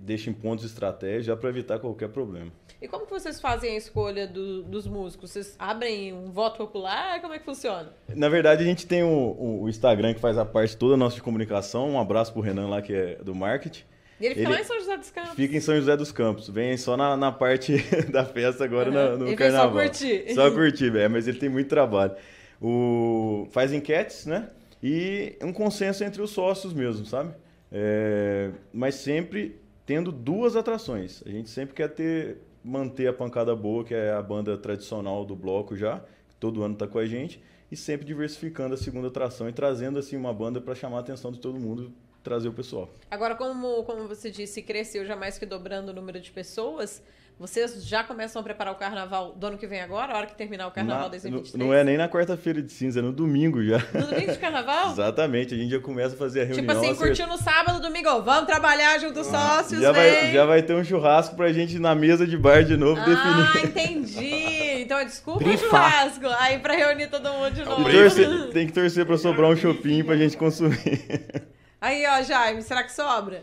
deixa em pontos estratégicos já para evitar qualquer problema. E como que vocês fazem a escolha do, dos músicos? Vocês abrem um voto popular? Como é que funciona? Na verdade, a gente tem o, o Instagram que faz a parte toda nossa de comunicação. Um abraço para o Renan lá, que é do marketing. E ele fica lá em São José dos Campos. Fica em São José dos Campos. Vem só na, na parte da festa agora uhum. no, no ele carnaval. Só curtir. Só curtir, é, Mas ele tem muito trabalho. O... Faz enquetes, né? E um consenso entre os sócios mesmo, sabe? É... Mas sempre tendo duas atrações. A gente sempre quer ter manter a pancada boa, que é a banda tradicional do bloco já, que todo ano tá com a gente, e sempre diversificando a segunda atração e trazendo assim uma banda para chamar a atenção de todo mundo trazer o pessoal. Agora, como, como você disse, cresceu já mais que dobrando o número de pessoas, vocês já começam a preparar o carnaval do ano que vem agora, a hora que terminar o carnaval na, 2023? Não, é nem na quarta-feira de cinza, é no domingo já. No domingo de carnaval? Exatamente, a gente já começa a fazer a tipo reunião. Tipo assim, curtiu no sábado, domingo, vamos trabalhar junto os ah. sócios, já vai, já vai ter um churrasco pra gente na mesa de bar de novo ah, definir. Ah, entendi. Então, é desculpa Brifa. o churrasco, aí pra reunir todo mundo de novo. Tem que torcer, tem que torcer pra sobrar um chopinho pra gente consumir. Aí, ó, Jaime, será que sobra?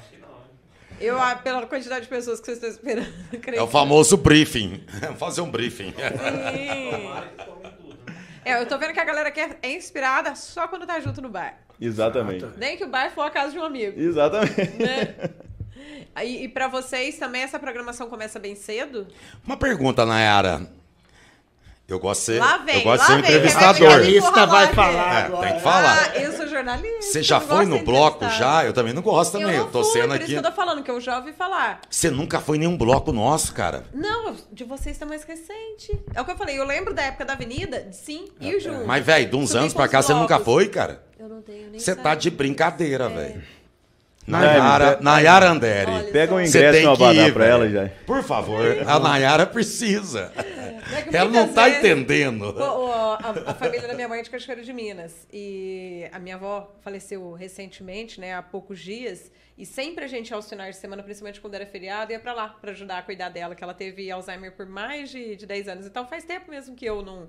Acho que não. Eu, pela quantidade de pessoas que vocês estão esperando, É o famoso briefing. Fazer um briefing. Sim. É, eu tô vendo que a galera quer, é inspirada só quando tá junto no bar. Exatamente. Exatamente. Nem que o bar for a casa de um amigo. Exatamente. Né? E, e para vocês também essa programação começa bem cedo? Uma pergunta, Nayara. Eu gosto de ser, lá vem, eu gosto de ser um vem, entrevistador. Jornalista vai falar. É, tem que falar. Ah, eu sou jornalista. Você já foi no bloco já? Eu também não gosto também. Eu, não eu tô fui, sendo por aqui. Isso que eu tô falando que eu já ouvi falar. Você nunca foi em nenhum bloco nosso, cara? Não, de vocês tá mais recente. É o que eu falei, eu lembro da época da Avenida, sim, é, e o Júnior. Mas velho, de uns anos para cá blocos. você nunca foi, cara? Eu não tenho nem Você tá de brincadeira, é. velho. Nayara, Nayara Andere. Pega um ingresso no Abadá pra ela, já. Por favor, a Nayara precisa. É ela não tá vezes, é. entendendo. O, o, a, a, família da minha mãe é de Cachoeira de Minas. E a minha avó faleceu recentemente, né? Há poucos dias. E sempre a gente, aos finais de semana, principalmente quando era feriado, ia para lá para ajudar a cuidar dela, que ela teve Alzheimer por mais de, de 10 anos. Então faz tempo mesmo que eu não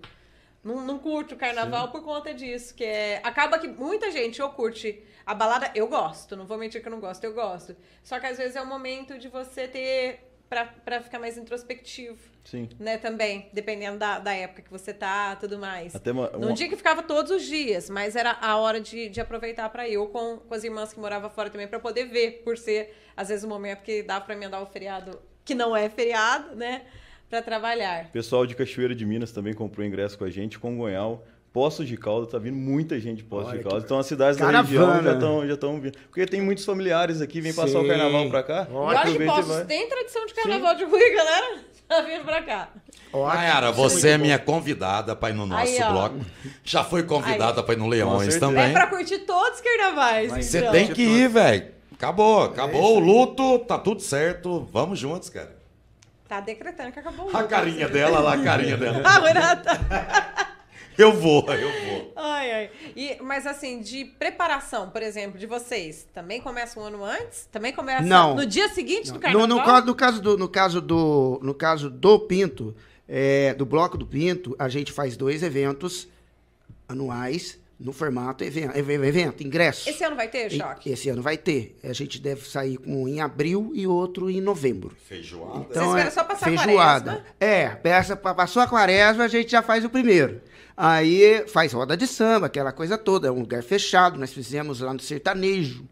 não, não o carnaval Sim. por conta disso, que é... Acaba que muita gente ou curte a balada... Eu gosto, não vou mentir que eu não gosto, eu gosto. Só que às vezes é o um momento de você ter... Pra, pra ficar mais introspectivo. Sim. Né, também, dependendo da, da época que você tá, tudo mais. Até uma, uma... dia que ficava todos os dias, mas era a hora de, de aproveitar para eu com, com as irmãs que moravam fora também, para poder ver, por ser, às vezes, o um momento que dá para emendar o feriado, que não é feriado, né? para trabalhar. Pessoal de Cachoeira de Minas também comprou ingresso com a gente, Congonhal. Poços de Caldas, tá vindo muita gente de Poços de Caldas. Então as cidades Caravana. da região já estão já vindo. Porque tem muitos familiares aqui, vem Sim. passar o carnaval para cá. Olha, acho que Poços tem tradição de carnaval Sim. de rua galera. Tá vindo para cá. Nayara, você é minha convidada para ir no nosso Aí, bloco. Já foi convidada para ir no Leões também. É para curtir todos os carnavais. Mas então. Você tem que ir, velho. Acabou, acabou é o luto, tá tudo certo. Vamos juntos, cara. Tá decretando que acabou o A carinha dela, lá, a carinha dela. Ah, Renata! Tá. Eu vou, eu vou. Ai, ai. E, mas assim, de preparação, por exemplo, de vocês, também começa um ano antes? Também começa Não. no dia seguinte Não. do carnaval? No, no, no, caso do, no, caso do, no caso do Pinto, é, do Bloco do Pinto, a gente faz dois eventos anuais no formato evento, evento, ingresso. Esse ano vai ter, Choque? Esse ano vai ter. A gente deve sair com um em abril e outro em novembro. Feijoada? Então, Você espera é, só passar feijoada. a quaresma? Né? É, peça, passou a quaresma, a gente já faz o primeiro. Aí faz roda de samba, aquela coisa toda, é um lugar fechado. Nós fizemos lá no sertanejo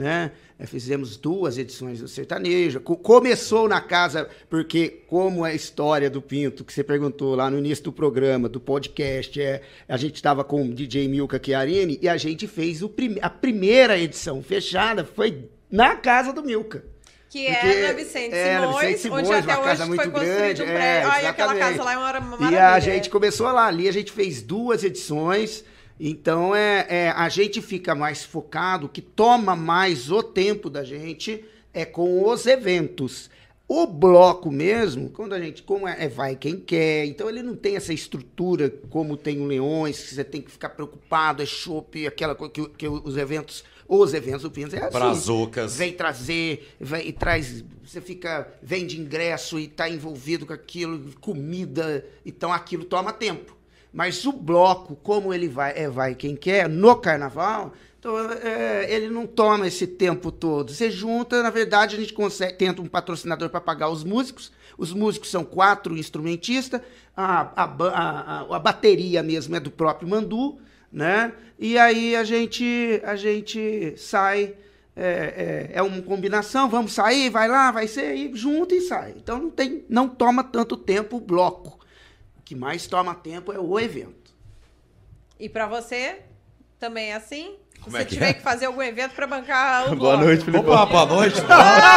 né? É, fizemos duas edições do sertanejo. Começou na casa, porque como é a história do Pinto, que você perguntou lá no início do programa, do podcast, é, a gente estava com o DJ Milka Chiarini e a gente fez prim a primeira edição fechada, foi na casa do Milka. Que porque é na Vicente, é, Simões, Vicente Simões, onde até hoje foi construído grande, um prédio. É, Olha, aquela casa lá é uma maravilha. E a gente começou lá, ali a gente fez duas edições então é, é, a gente fica mais focado, que toma mais o tempo da gente é com os eventos. O bloco mesmo, quando a gente como é, é vai quem quer, então ele não tem essa estrutura como tem o Leões, que você tem que ficar preocupado, é chope, aquela coisa que, que os eventos os eventos do Pinhas é assim. Brazucas. Vem trazer, vem, e traz. Você fica. Vende ingresso e está envolvido com aquilo, comida. Então aquilo toma tempo. Mas o bloco, como ele vai, é vai quem quer, no carnaval, então, é, ele não toma esse tempo todo. Você junta, na verdade, a gente consegue, tenta um patrocinador para pagar os músicos. Os músicos são quatro instrumentistas, a, a, a, a, bateria mesmo é do próprio Mandu, né? E aí a gente, a gente sai. É, é, é uma combinação, vamos sair, vai lá, vai ser, e junta e sai. Então não, tem, não toma tanto tempo o bloco que mais toma tempo é o evento. E para você, também é assim? Como você é que tiver é? que fazer algum evento para bancar o Boa noite, Felipe. Opa, boa noite. agora,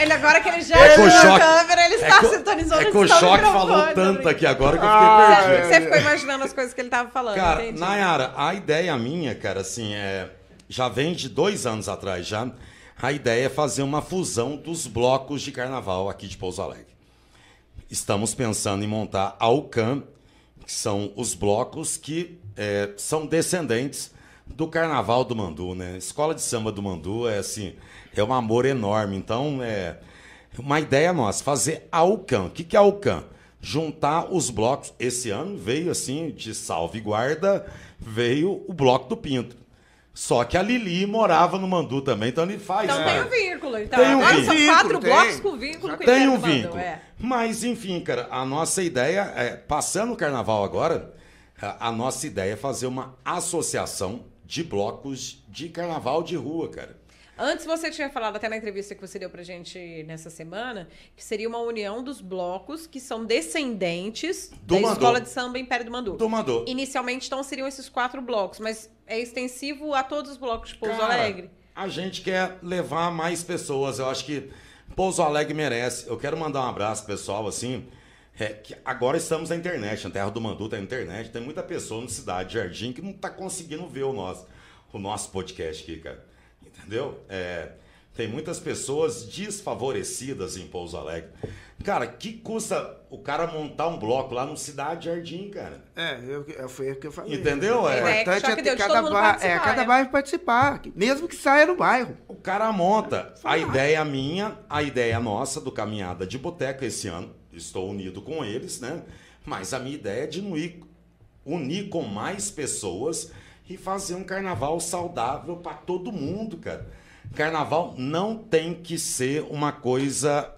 ele agora que ele já é viu a câmera, ele é está co, sintonizando. É que o choque falou tanto aqui agora que eu fiquei ah, perdido. Você, você ficou imaginando as coisas que ele estava falando, Cara, entendi. Nayara, a ideia minha, cara, assim, é, já vem de dois anos atrás já. A ideia é fazer uma fusão dos blocos de carnaval aqui de Pouso Alegre estamos pensando em montar a UCAM, que são os blocos que é, são descendentes do Carnaval do Mandu, né? Escola de Samba do Mandu é assim, é um amor enorme. Então, é uma ideia nossa, fazer a UCAM. O que, que é a UCAM? Juntar os blocos. Esse ano veio assim, de salve guarda, veio o Bloco do Pinto. Só que a Lili morava no Mandu também, então ele faz. Então cara. tem um vínculo, então. Tem um Agora vínculo, são quatro tem. blocos com vínculo. tem um vínculo. É. Mas, enfim, cara, a nossa ideia, é, passando o carnaval agora, a nossa ideia é fazer uma associação de blocos de carnaval de rua, cara. Antes você tinha falado até na entrevista que você deu pra gente nessa semana, que seria uma união dos blocos que são descendentes do da escola de samba Império do Mandu. Do Mandu. Inicialmente, então, seriam esses quatro blocos, mas é extensivo a todos os blocos de Pouso Cara, Alegre. A gente quer levar mais pessoas. Eu acho que Pouso Alegre merece. Eu quero mandar um abraço, pessoal, assim. É, que agora estamos na internet, na Terra do Mandu tá na internet, tem muita pessoa na cidade, Jardim, que não está conseguindo ver o nosso, o nosso podcast aqui, cara entendeu? É, tem muitas pessoas desfavorecidas em Pouso Alegre. Cara, que custa o cara montar um bloco lá no Cidade Jardim, cara? É, eu, eu foi o que eu falei. Entendeu? É, é, é é cada, é, cada bairro participar, mesmo que saia no bairro. O cara monta. A ideia é minha, a ideia é nossa do Caminhada de Boteca esse ano, estou unido com eles, né? Mas a minha ideia é de unir, unir com mais pessoas e fazer um carnaval saudável para todo mundo, cara. Carnaval não tem que ser uma coisa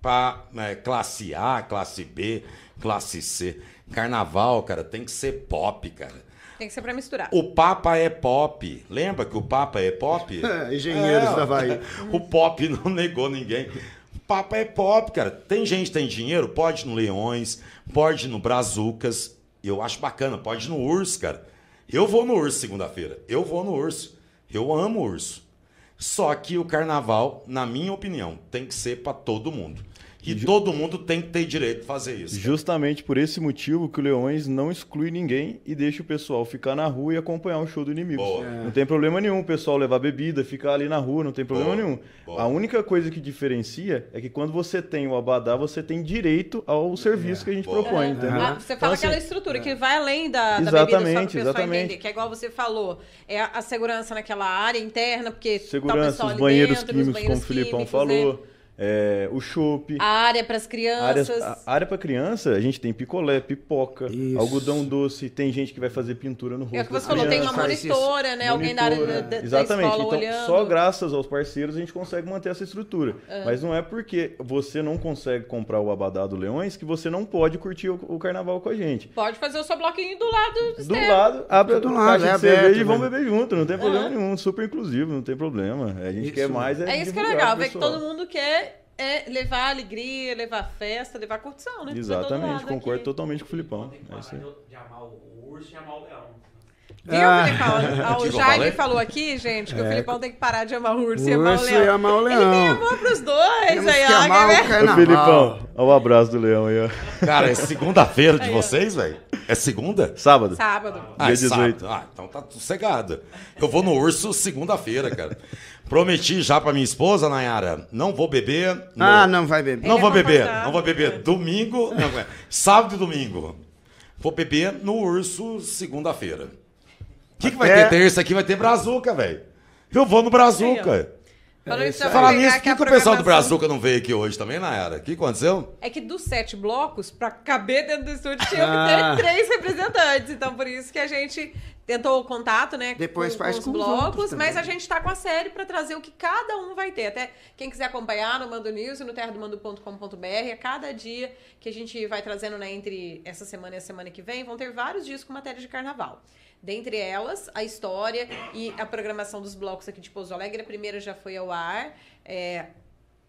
para é, né, classe A, classe B, classe C. Carnaval, cara, tem que ser pop, cara. Tem que ser pra misturar. O Papa é pop. Lembra que o Papa é pop? É, engenheiros é, da Bahia. o pop não negou ninguém. O Papa é pop, cara. Tem gente que tem dinheiro? Pode no Leões, pode no Brazucas. Eu acho bacana, pode no Urs, cara. Eu vou no urso segunda-feira. Eu vou no urso. Eu amo urso. Só que o carnaval, na minha opinião, tem que ser para todo mundo. E Ju... todo mundo tem que ter direito de fazer isso. Cara. Justamente por esse motivo que o Leões não exclui ninguém e deixa o pessoal ficar na rua e acompanhar o show do inimigo. É. Não tem problema nenhum o pessoal levar bebida, ficar ali na rua, não tem problema Boa. nenhum. Boa. A única coisa que diferencia é que quando você tem o Abadá, você tem direito ao serviço é. que a gente Boa. propõe, é. entendeu? Ah, você fala então, assim, aquela estrutura que é. vai além da, da bebida, só para exatamente. entender. Que é igual você falou, é a segurança naquela área interna, porque segurança, tá o pessoal os banheiros dentro, químicos, os banheiros como o Filipão né? falou. Né? é, o chopp. A área para as crianças. Área, a área para criança, a gente tem picolé, pipoca, isso. algodão doce, tem gente que vai fazer pintura no rosto. É o que você falou, tem uma monitora, né? Monitora, Alguém da área da, Exatamente. escola então, olhando. só graças aos parceiros a gente consegue manter essa estrutura. Uhum. Mas não é porque você não consegue comprar o Abadá do Leões que você não pode curtir o, o carnaval com a gente. Pode fazer o seu bloquinho do lado. Do, do lado, abre a do lado, caixa é de cerveja e vão né? beber junto, não tem problema uhum. nenhum. Super inclusivo, não tem problema. A gente isso. quer mais é É isso que é legal, ver que todo mundo quer é levar alegria, levar festa, levar curtição, né? Exatamente, concordo aqui. totalmente com o Filipão. Tem que é parar de amar o urso e amar o leão. Viu, ah. Filipão? Tipo, ah, o Jaime falou aqui, gente, que é. o Filipão tem que parar de amar o urso, o e amar o leão. E amar o leão. Ele tem amor pros dois Temos aí, ó. Amar o carnaval. Filipão, olha o abraço do leão aí, ó. Cara, é segunda-feira de vocês, velho? É segunda? Sábado. Sábado. Ah, Dia 18. É sábado. Ah, então tá sossegado. Eu vou no urso segunda-feira, cara. Prometi já pra minha esposa, Nayara, não vou beber. No... Ah, não vai beber. Não Ele vou é beber, passar. não vou beber. Domingo, não, é, sábado e domingo. Vou beber no urso segunda-feira. O que, que vai ter terça aqui? Vai ter Brazuca, velho. Eu vou no Brazuca. Falando é isso, Falar nisso, por que, que o pessoal do Brazuca não veio aqui hoje também, Nayara? O que aconteceu? É que dos sete blocos, para caber dentro do estúdio, tinha ah. que ter três representantes. Então, por isso que a gente tentou o contato, né? Depois com, faz com, com os blocos, mas a gente está com a série para trazer o que cada um vai ter. Até quem quiser acompanhar no Mando News e no terradomando.com.br, a cada dia que a gente vai trazendo, né, entre essa semana e a semana que vem, vão ter vários dias com matéria de carnaval. Dentre elas, a história e a programação dos blocos aqui de Pouso Alegre. A primeira já foi ao ar. É,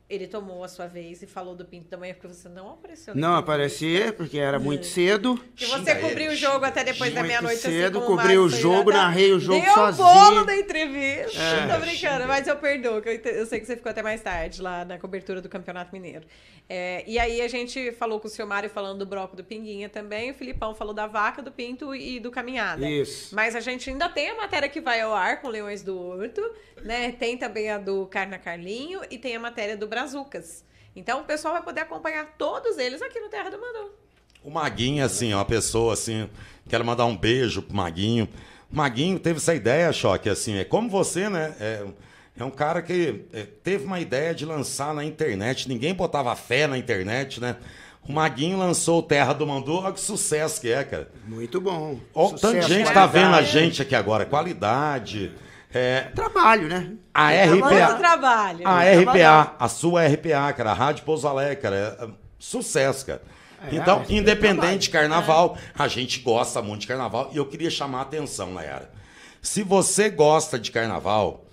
ele tomou a sua vez e falou do Pinto da Manhã porque você não apareceu. Não aparecia porque era muito hum. cedo. E você cobriu o jogo até depois da meia-noite. Assim cedo, assim, cobri o jogo, narrei o jogo sozinho. Deu o bolo da entrevista. É. Tô brincando, mas eu perdoo, que eu, sei que você ficou até mais tarde lá na cobertura do Campeonato Mineiro. É, e aí a gente falou com o seu falando do broco do Pinguinha também. O Filipão falou da vaca, do Pinto e do Caminhada. Isso. Mas a gente ainda tem a matéria que vai ao ar com Leões do Horto, né? Tem também a do Carna Carlinho e tem a matéria do Brasil brazucas. Então o pessoal vai poder acompanhar todos eles aqui no Terra do Mandu. O Maguinho, assim, é uma pessoa assim, quero mandar um beijo pro Maguinho. Maguinho teve essa ideia, Choque, assim, é como você, né? É, é um cara que é, teve uma ideia de lançar na internet, ninguém botava fé na internet, né? O Maguinho lançou Terra do Mandu, olha que sucesso que é, cara. Muito bom. Olha tanto de gente tá vendo a gente aqui agora, qualidade. É, trabalho, né? A é RPA. Trabalho. A RPA, é a sua RPA, cara, a Rádio Pouso Alegre, cara, é, sucesso, cara. É, então, independente né? carnaval, a gente gosta muito de carnaval e eu queria chamar a atenção, era Se você gosta de carnaval,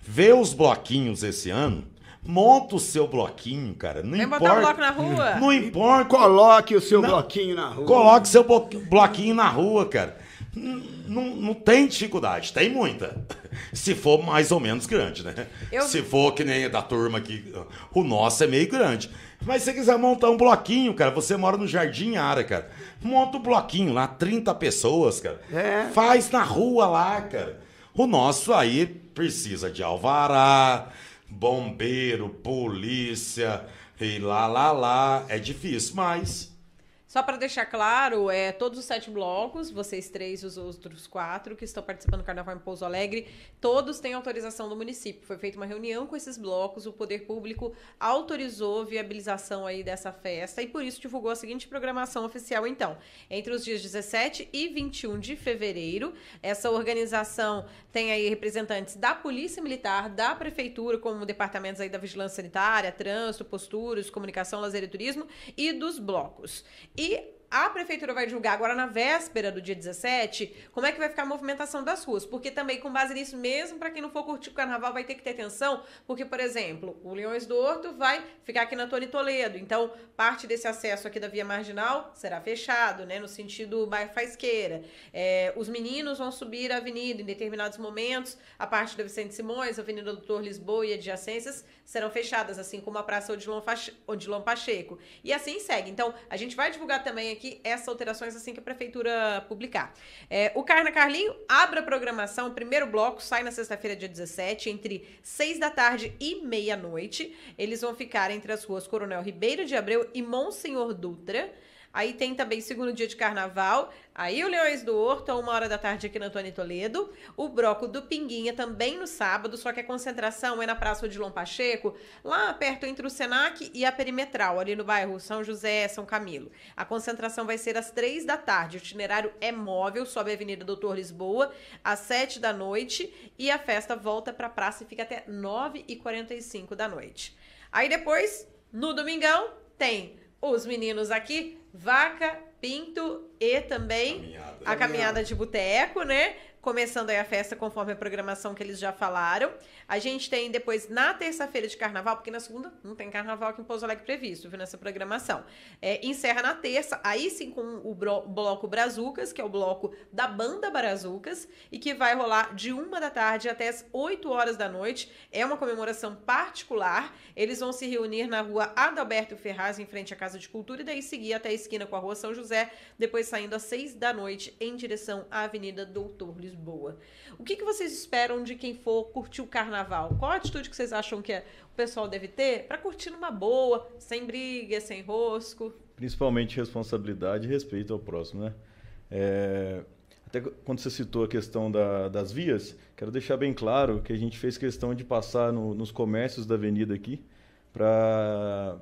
vê os bloquinhos esse ano. Monta o seu bloquinho, cara. Não Vem importa. botar o bloco na rua? Não importa. Coloque o seu não, bloquinho na rua. Coloque seu bloquinho na rua, cara não, não tem dificuldade, tem muita. Se for mais ou menos grande, né? Eu... Se for que nem da turma aqui, o nosso é meio grande. Mas se você quiser montar um bloquinho, cara, você mora no Jardim Ara, cara. Monta um bloquinho lá, 30 pessoas, cara. É. Faz na rua lá, cara. O nosso aí precisa de alvará, bombeiro, polícia, e lá, lá, lá. É difícil, mas só para deixar claro, é todos os sete blocos, vocês três e os outros quatro que estão participando do Carnaval em Pouso Alegre, todos têm autorização do município. Foi feita uma reunião com esses blocos, o poder público autorizou a viabilização aí dessa festa e por isso divulgou a seguinte programação oficial então. Entre os dias 17 e 21 de fevereiro, essa organização tem aí representantes da Polícia Militar, da Prefeitura, como departamentos aí da Vigilância Sanitária, Trânsito, Posturas, Comunicação, Lazer e Turismo e dos blocos. E a prefeitura vai julgar agora na véspera do dia 17 como é que vai ficar a movimentação das ruas. Porque também, com base nisso, mesmo para quem não for curtir o carnaval, vai ter que ter atenção, porque, por exemplo, o Leões do Horto vai ficar aqui na Tony Toledo. Então, parte desse acesso aqui da via marginal será fechado, né? No sentido bairro Faisqueira. É, os meninos vão subir a avenida em determinados momentos. A parte da Vicente Simões, a Avenida Doutor Lisboa e adjacências serão fechadas, assim como a Praça Odilon, Odilon Pacheco. E assim segue. Então, a gente vai divulgar também aqui essas alterações assim que a prefeitura publicar. É, o Carna Carlinho abre a programação, o primeiro bloco sai na sexta-feira, dia 17, entre 6 da tarde e meia-noite. Eles vão ficar entre as ruas Coronel Ribeiro de Abreu e Monsenhor Dutra. Aí tem também segundo dia de carnaval. Aí o Leões do Horto, a uma hora da tarde aqui na Antônio Toledo. O Broco do Pinguinha também no sábado, só que a concentração é na Praça de Pacheco, lá perto entre o Senac e a Perimetral, ali no bairro São José, São Camilo. A concentração vai ser às três da tarde. O itinerário é móvel, sobe a Avenida Doutor Lisboa, às sete da noite. E a festa volta para a praça e fica até nove e quarenta e cinco da noite. Aí depois, no domingão, tem os meninos aqui Vaca, Pinto e também caminhada, a caminhada, caminhada. de boteco, né? começando aí a festa conforme a programação que eles já falaram. A gente tem depois na terça-feira de carnaval, porque na segunda não tem carnaval aqui em Pouso Alegre previsto, viu, nessa programação. É, encerra na terça, aí sim com o bloco Brazucas, que é o bloco da banda Brazucas, e que vai rolar de uma da tarde até as 8 horas da noite. É uma comemoração particular. Eles vão se reunir na rua Adalberto Ferraz, em frente à Casa de Cultura, e daí seguir até a esquina com a rua São José, depois saindo às 6 da noite em direção à Avenida Doutor Lisboa. Lisboa. O que, que vocês esperam de quem for curtir o carnaval? Qual a atitude que vocês acham que é, o pessoal deve ter para curtir numa boa, sem briga, sem rosco? Principalmente responsabilidade e respeito ao próximo, né? É, até quando você citou a questão da, das vias, quero deixar bem claro que a gente fez questão de passar no, nos comércios da avenida aqui para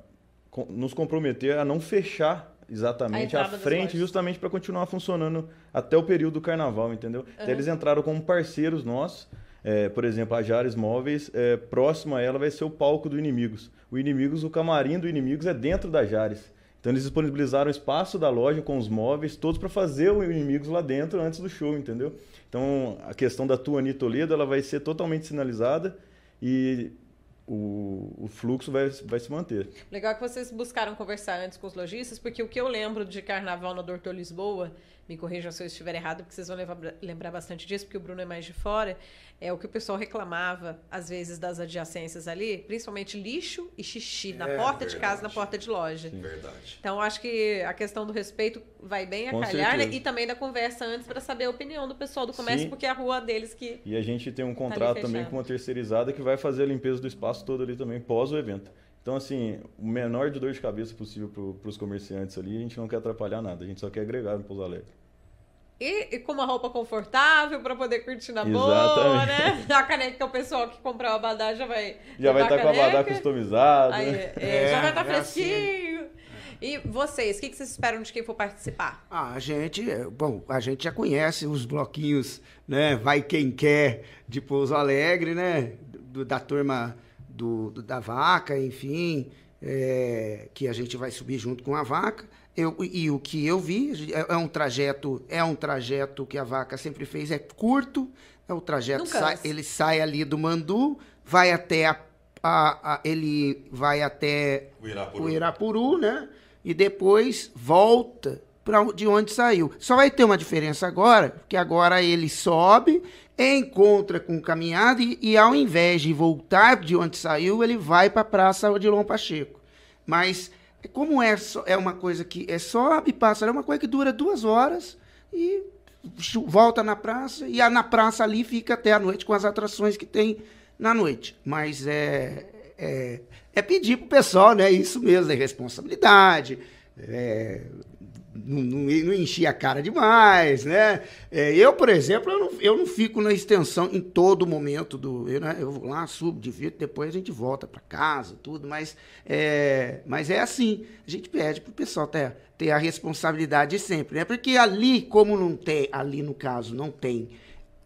nos comprometer a não fechar exatamente à frente, justamente para continuar funcionando até o período do carnaval, entendeu? Uhum. Então eles entraram como parceiros nossos. É, por exemplo, a Jares Móveis, é, próximo a ela vai ser o palco do Inimigos. O Inimigos, o camarim do Inimigos é dentro da Jares. Então eles disponibilizaram o espaço da loja com os móveis, todos para fazer o Inimigos lá dentro antes do show, entendeu? Então a questão da Tuani Toledo ela vai ser totalmente sinalizada e o, o, fluxo vai, vai se manter. Legal que vocês buscaram conversar antes com os lojistas, porque o que eu lembro de carnaval na Doutor Lisboa me corrijam se eu estiver errado, porque vocês vão levar, lembrar bastante disso, porque o Bruno é mais de fora, é o que o pessoal reclamava, às vezes, das adjacências ali, principalmente lixo e xixi, na é, porta verdade. de casa, na porta de loja. Sim. Verdade. Então, acho que a questão do respeito vai bem a Com calhar, né? e também da conversa antes para saber a opinião do pessoal do comércio, Sim. porque é a rua deles que. E a gente tem um tá contrato tá também com uma terceirizada que vai fazer a limpeza do espaço todo ali também, pós o evento. Então, assim, o menor de dor de cabeça possível para os comerciantes ali, a gente não quer atrapalhar nada, a gente só quer agregar no Pouso Alegre. E, e, com uma roupa confortável para poder curtir na Exatamente. boa, né? A caneca, o pessoal que comprar o abadá já vai. Já vai estar tá com o abadá customizado. Aí, né? é, é, já vai estar tá é assim. fresquinho. E vocês, o que, que vocês esperam de quem for participar? Ah, a gente, é, bom, a gente já conhece os bloquinhos, né? Vai quem quer de Pouso Alegre, né? da turma do, do da vaca, enfim, é, que a gente vai subir junto com a vaca. Eu, e o que eu vi é, é, um trajeto é um trajeto que a vaca sempre fez é curto é o trajeto sai, ele sai ali do Mandu vai até a, a, a ele vai até o Irapuru. o Irapuru né e depois volta de onde saiu. Só vai ter uma diferença agora, que agora ele sobe, encontra com caminhada e, e ao invés de voltar de onde saiu, ele vai para a Praça Odilon Pacheco. Mas é como é, é uma coisa que é sobe, passa, é uma coisa que dura duas horas e volta na praça e a, na praça ali fica até a noite com as atrações que tem na noite. Mas é, é, é pedir pro pessoal, né? Isso mesmo, é responsabilidade, é não, não, a cara demais, né? É, eu, por exemplo, eu não, eu não fico na extensão em todo momento do. Eu, né, eu vou lá, subo, divirto, depois a gente volta para casa, tudo, mas é, mas é assim. A gente pede pro pessoal ter, ter a responsabilidade sempre, né? Porque ali, como não tem, ali no caso, não tem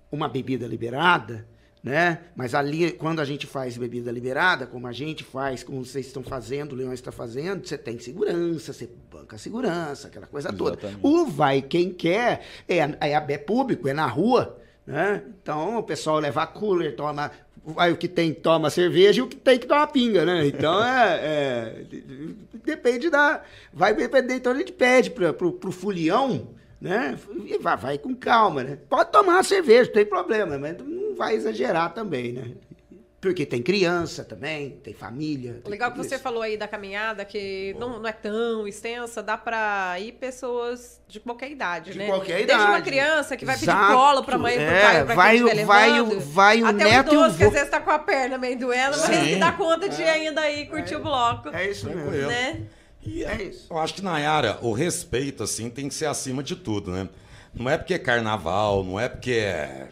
uma bebida liberada, né? Mas ali, quando a gente faz bebida liberada, como a gente faz, como vocês estão fazendo, o Leão está fazendo, você tem segurança, você banca segurança, aquela coisa Exatamente. toda. O vai quem quer é, é, é público, é na rua, né? Então o pessoal leva cooler, toma vai o que tem toma cerveja e o que tem que toma pinga, né? Então é, é depende da vai depender. Então a gente pede para o pro fulião né? E vai, vai com calma, né? Pode tomar uma cerveja, não tem problema, mas não vai exagerar também, né? Porque tem criança também, tem família. Tem Legal que você isso. falou aí da caminhada, que não, não, é tão extensa, dá para ir pessoas de qualquer idade, de né? De qualquer idade. Desde uma criança que vai Exato. pedir colo pra mãe e é, pro pai, pra vai, quem vai, levando, vai, vai o até neto um idoso, vô... que às vezes tá com a perna meio doendo, mas ele dá conta de é, ainda aí curtir é, o bloco. É isso mesmo. Né? E é, é isso. Eu acho que, Nayara, o respeito, assim, tem que ser acima de tudo, né? Não é porque é carnaval, não é porque é,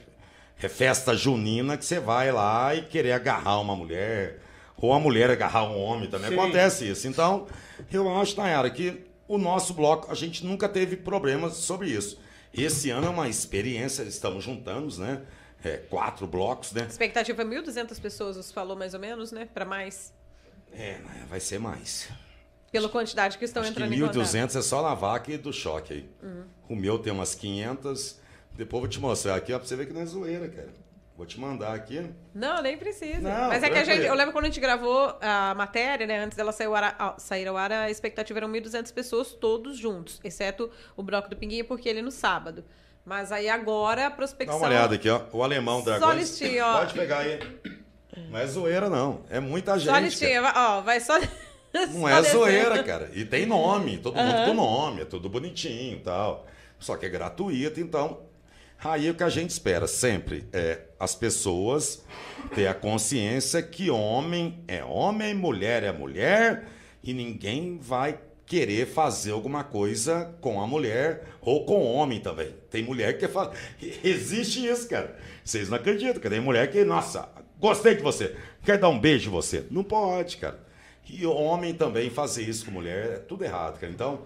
é festa junina que você vai lá e querer agarrar uma mulher, ou a mulher agarrar um homem também. Sim. Acontece isso. Então, eu acho, Nayara, que o nosso bloco, a gente nunca teve problemas sobre isso. Esse ano é uma experiência, estamos juntando, né? É, quatro blocos, né? A expectativa é 1.200 pessoas, você falou mais ou menos, né? Para mais. É, vai ser mais. Pela quantidade que estão Acho entrando que 1, em contato. 1.200 é só na vaca e do choque aí. Uhum. O meu tem umas 500. Depois vou te mostrar aqui, ó, pra você ver que não é zoeira, cara. Vou te mandar aqui. Não, nem precisa. Não, Mas é que a gente. Eu lembro quando a gente gravou a matéria, né? Antes dela sair ao ar, sair ao ar a expectativa eram 1.200 pessoas todos juntos, exceto o Broco do pinguim porque ele é no sábado. Mas aí agora a prospecção. Dá uma olhada aqui, ó. O alemão da. Só listinho, ó. Pode pegar aí. Não é zoeira, não. É muita gente. Só listinha, ó, vai só. Não é assim? zoeira, cara. E tem nome, todo mundo com nome, é tudo bonitinho e tal. Só que é gratuito, então. Aí o que a gente espera sempre é as pessoas ter a consciência que homem é homem, mulher é mulher, e ninguém vai querer fazer alguma coisa com a mulher ou com o homem também. Tem mulher que fala. Existe isso, cara. Vocês não acreditam, que tem mulher que, nossa, gostei de você, quer dar um beijo em você. Não pode, cara. E homem também fazer isso com mulher é tudo errado, cara. Então,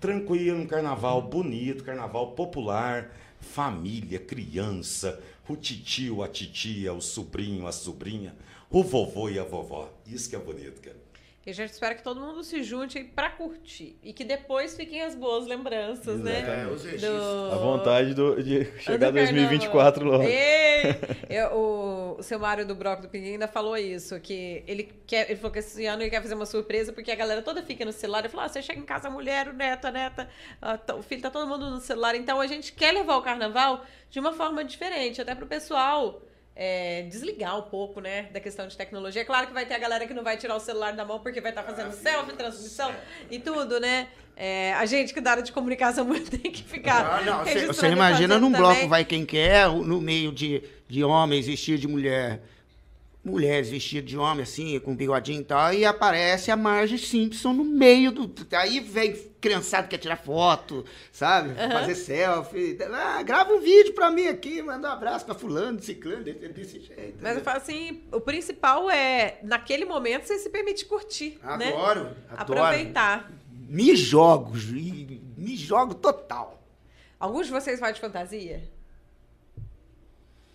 tranquilo, um carnaval bonito, carnaval popular, família, criança, o titio, a titia, o sobrinho, a sobrinha, o vovô e a vovó. Isso que é bonito, cara. E a gente espera que todo mundo se junte para curtir. E que depois fiquem as boas lembranças, né? Exatamente. né? Do... A vontade do, de chegar do 2024 logo. Ei! Eu, o, o seu Mário do Broco do Pinguim ainda falou isso, que ele, quer, ele falou que esse ano ele quer fazer uma surpresa, porque a galera toda fica no celular e fala, ah, você chega em casa, a mulher, o neto, a neta, a, o filho, tá todo mundo no celular. Então a gente quer levar o carnaval de uma forma diferente, até pro pessoal é, desligar um pouco, né, da questão de tecnologia. É claro que vai ter a galera que não vai tirar o celular da mão porque vai estar tá fazendo ah, selfie, transmissão e tudo, né? É, a gente que dá área de comunicação tem que ficar. Não, ah, não, você, você imagina num também. bloco vai quem quer, é, no meio de, de homens vestidos de mulher mulheres vestidas de homem, assim, com bigodinho e tal, e aparece a Marge Simpson no meio do. Aí vem criançado quer tirar foto, sabe? Uhum. Fazer selfie. Ah, grava um vídeo pra mim aqui, manda um abraço pra fulano, ciclano, desse, desse jeito. Mas né? eu falo assim, o principal é, naquele momento, você se permite curtir, né? adoro, né? Adoro, Aproveitar. Me jogo, me jogo total. Alguns de vocês vão de fantasia?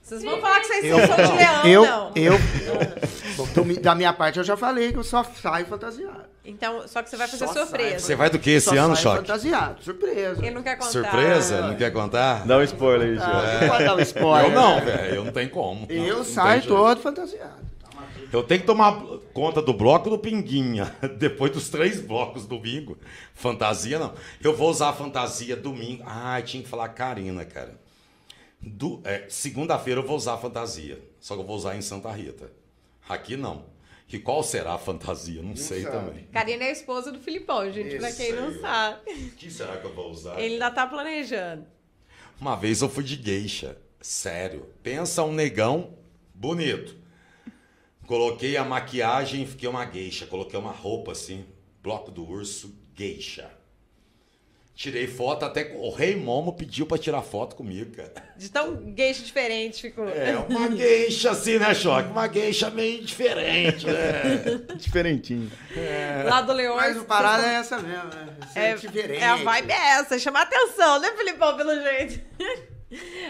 Vocês vão falar que vocês eu, são de leão, eu, não. Eu, então, da minha parte, eu já falei que eu só saio fantasiado. Então, só que você vai fazer só surpresa. Sai. Né? Você vai do que esse só ano, Choque? fantasiado, surpresa. Ele não quer contar. Surpresa? Não quer contar? Dá um spoiler aí, Choque. pode dar um é. spoiler. Eu não, velho. Eu não tenho como. Eu não, saio não todo fantasiado. Eu tenho que tomar conta do bloco do Pinguinha, depois dos três blocos domingo. Fantasia não. Eu vou usar a fantasia domingo. Ah, tinha que falar Karina, cara. É, Segunda-feira eu vou usar a fantasia, só que eu vou usar em Santa Rita. Aqui não. Que qual será a fantasia? Não, não sei sabe. também. Karina é a esposa do Filipão, gente, para quem não sabe. O que será que eu vou usar? Ele ainda tá planejando. Uma vez eu fui de geisha. Sério. Pensa um negão bonito. Coloquei a maquiagem, fiquei uma geisha. Coloquei uma roupa assim, bloco do urso, geisha. Tirei foto, até o Rei Momo pediu pra tirar foto comigo, cara. De tão gueixo diferente ficou. É, uma gueixa assim, né, Choque? Uma gueixa meio diferente, né? Diferentinho. É. Lá do Leões. Mas o parada é essa mesmo, né? é, é diferente. É a vibe é essa, chamar atenção, né, Filipão, pelo jeito.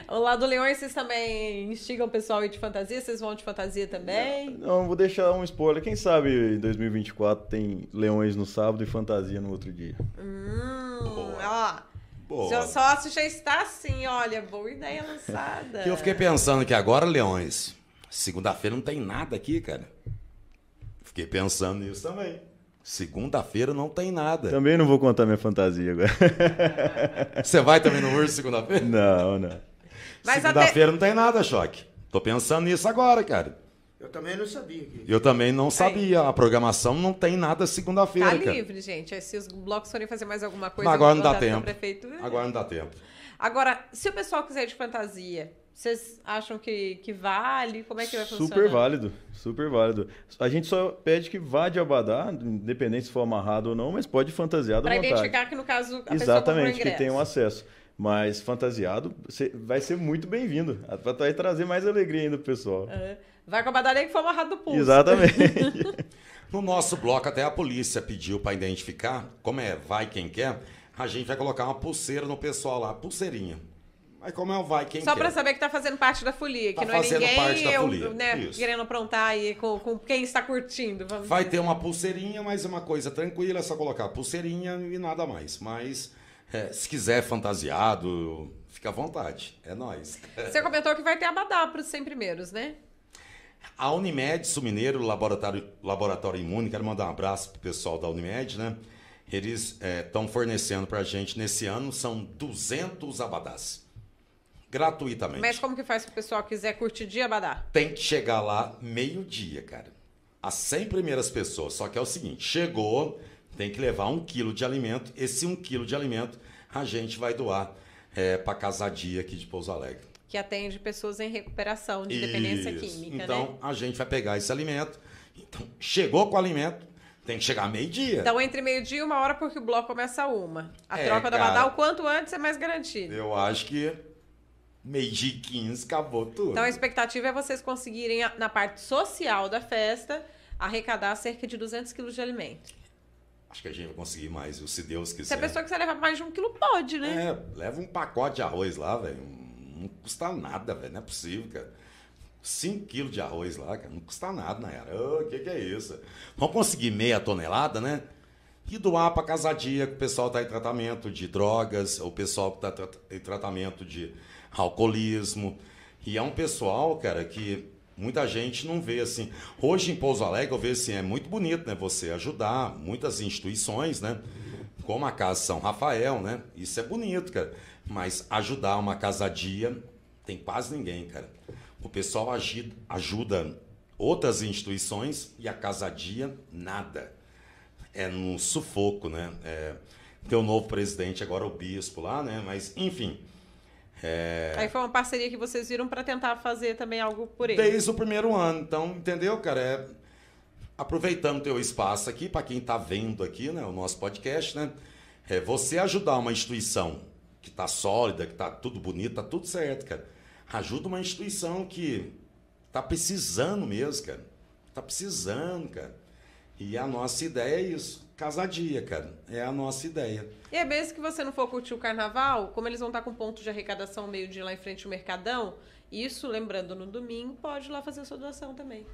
O lado Leões, vocês também instigam o pessoal a ir de fantasia? Vocês vão de fantasia também? Não, vou deixar um spoiler. Quem sabe em 2024 tem Leões no sábado e fantasia no outro dia. Hum ó. Boa. Seu sócio já está assim, olha, boa ideia lançada. eu fiquei pensando que agora, Leões, segunda-feira não tem nada aqui, cara. Fiquei pensando nisso também. Segunda-feira não tem nada. Também não vou contar minha fantasia agora. Você vai também no urso segunda-feira? Não, não. Segunda-feira até... não tem nada, choque. Tô pensando nisso agora, cara. Eu também não sabia. Que... Eu também não sabia. A programação não tem nada segunda-feira. Tá cara. livre, gente. É, se os blocos forem fazer mais alguma coisa, Mas agora não dá tempo. Agora não dá tempo. Agora, se o pessoal quiser de fantasia, vocês acham que, que vale? Como é que vai funcionar? Super válido, super válido. A gente só pede que vá de abadá, independente se for amarrado ou não, mas pode fantasiado à Para identificar que, no caso, a Exatamente, pessoa que tem um acesso. Mas fantasiado vai ser muito bem-vindo. Vai trazer mais alegria ainda pro pessoal. Uhum. Vai com a badalha que foi amarrado do pulso. Exatamente. no nosso bloco, até a polícia pediu para identificar, como é vai quem quer, a gente vai colocar uma pulseira no pessoal lá, pulseirinha. Mas como é o vai quem Só quer. Só para saber que tá fazendo parte da folia, tá que não é ninguém parte da eu, folia. Né, querendo aprontar aí com, com quem está curtindo. vai dizer. ter uma pulseirinha, mas uma coisa tranquila, é só colocar pulseirinha e nada mais. Mas é, se quiser fantasiado, fica à vontade. É nós. Você comentou que vai ter abadá para os 100 primeiros, né? A Unimed Sul Mineiro, Laboratório, Laboratório Imune, quero mandar um abraço pro pessoal da Unimed, né? Eles estão é, fornecendo para a gente nesse ano, são 200 abadás. Gratuitamente. Mas como que faz se o pessoal quiser curtir dia abadá? Tem que chegar lá meio-dia, cara. As 100 primeiras pessoas. Só que é o seguinte: chegou, tem que levar um quilo de alimento. Esse um quilo de alimento a gente vai doar é, para a casadia aqui de Pouso Alegre que atende pessoas em recuperação de dependência química. Né? Então, né? a gente vai pegar esse alimento. Então, chegou com o alimento, tem que chegar meio-dia. Então, entre meio-dia e uma hora, porque o bloco começa a uma. A é, troca da Badal, quanto antes, é mais garantido. Eu acho que meio-dia e 15 acabou tudo. Então, a expectativa é vocês conseguirem, na parte social da festa, arrecadar cerca de 200 quilos de alimento. Acho que a gente vai conseguir mais, se Deus quiser. Se a pessoa quiser levar mais de um quilo, pode, né? É, leva um pacote de arroz lá, velho. Não custa nada, velho. Não é possível, cara. 5 quilos de arroz lá, cara. Não custa nada, Nayara. O oh, que, que é isso? Vamos conseguir meia tonelada, né? E doar para casadia, que o pessoal está em tratamento de drogas, o pessoal que está em tratamento de alcoolismo. E é um pessoal, cara, que muita gente não vê assim. Hoje em Pouso Alegre, eu vejo assim, é muito bonito, né? Você ajudar muitas instituições, né? Como a Casa São Rafael, né? Isso é bonito, cara. Mas ajudar uma casadia tem quase ninguém, cara. O pessoal ajuda outras instituições e a casadia nada. É num sufoco, né? É, tem o um novo presidente, agora o bispo lá, né? Mas, enfim. É... Aí foi uma parceria que vocês viram para tentar fazer também algo por ele. Desde o primeiro ano. Então, entendeu, cara? É... Aproveitando teu espaço aqui, para quem está vendo aqui né, o nosso podcast, né? É você ajudar uma instituição que tá sólida, que tá tudo bonito, tá tudo certo, cara. Ajuda uma instituição que tá precisando mesmo, cara. Tá precisando, cara. E a nossa ideia é isso. Casadia, cara. É a nossa ideia. E é mesmo que você não for curtir o carnaval, como eles vão estar tá com ponto de arrecadação meio-dia lá em frente ao Mercadão, isso, lembrando, no domingo, pode ir lá fazer a sua doação também.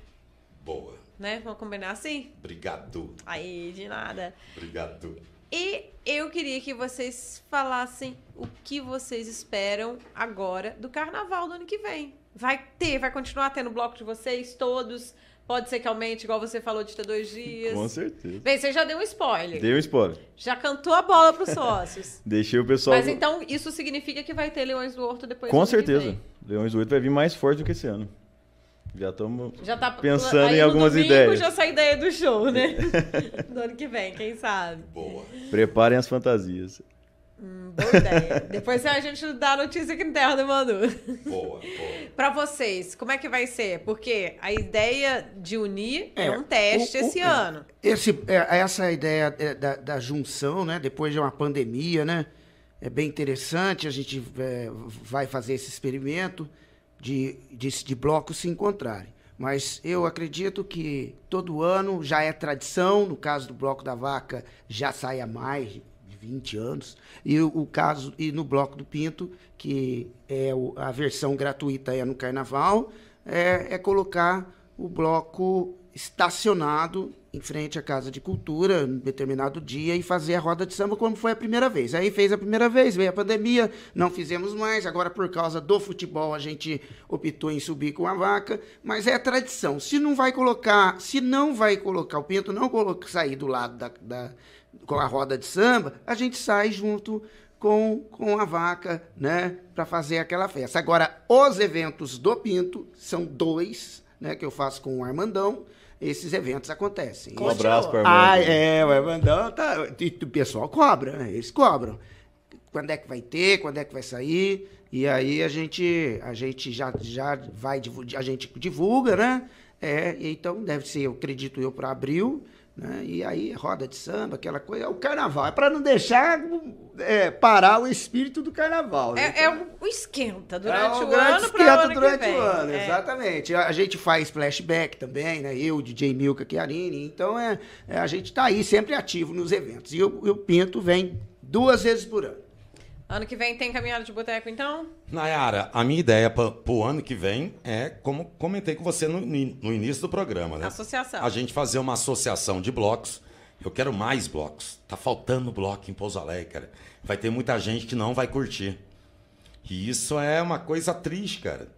Boa. Né? Vamos combinar assim? Obrigado. Aí, de nada. Obrigado. E eu queria que vocês falassem o que vocês esperam agora do carnaval do ano que vem. Vai ter, vai continuar tendo bloco de vocês todos. Pode ser que aumente, igual você falou, de ter dois dias. Com certeza. Bem, você já deu um spoiler. Deu um spoiler. Já cantou a bola para os sócios. Deixei o pessoal. Mas então isso significa que vai ter Leões do Horto depois Com do certeza. Leões do Horto vai vir mais forte do que esse ano. Já estamos tá pensando em algumas domingo, ideias. Já essa ideia do show, né? do ano que vem, quem sabe. Boa. Preparem as fantasias. Hum, boa ideia. Depois a gente dá a notícia aqui no Terra Manu. Boa, boa. pra vocês, como é que vai ser? Porque a ideia de unir é, é um teste o, esse o, é, ano. Esse, é, essa é ideia da, da, junção, né? Depois de uma pandemia, né? É bem interessante. A gente é, vai fazer esse experimento de, de, de blocos se encontrarem. Mas eu acredito que todo ano já é tradição, no caso do Bloco da Vaca já sai há mais de 20 anos, e o, o caso e no Bloco do Pinto, que é o, a versão gratuita é no carnaval, é, é colocar o bloco estacionado em frente à Casa de Cultura, um determinado dia, e fazer a roda de samba como foi a primeira vez. Aí fez a primeira vez, veio a pandemia, não fizemos mais. Agora, por causa do futebol, a gente optou em subir com a vaca. Mas é a tradição. Se não vai colocar, se não vai colocar, o Pinto não coloca, sair do lado da, da, com a roda de samba, a gente sai junto com, com a vaca, né, para fazer aquela festa. Agora, os eventos do Pinto são dois, né, que eu faço com o Armandão esses eventos acontecem. Um abraço para Ah, é, o Evandão tá. E o pessoal cobra, né? Eles cobram. Quando é que vai ter, quando é que vai sair. E aí a gente, a gente já, já vai, a gente divulga, né? É, então deve ser, eu acredito eu, para abril. Né? E aí, roda de samba, aquela coisa, é o carnaval. É para não deixar é, parar o espírito do carnaval. Né? É, é, então, é o, esquenta durante é o, o ano. Esquenta ano durante o ano, é. exatamente. A, gente faz flashback também, né? Eu, DJ Milka Chiarini. É então, é, a gente está aí sempre ativo nos eventos. E o, o Pinto vem duas vezes por ano. Ano que vem tem caminhada de boteco, então? Nayara, a minha ideia para o ano que vem é, como comentei com você no, no início do programa, né? Associação. A gente fazer uma associação de blocos. Eu quero mais blocos. Tá faltando bloco em Pouso Alegre, cara. Vai ter muita gente que não vai curtir. E isso é uma coisa triste, cara.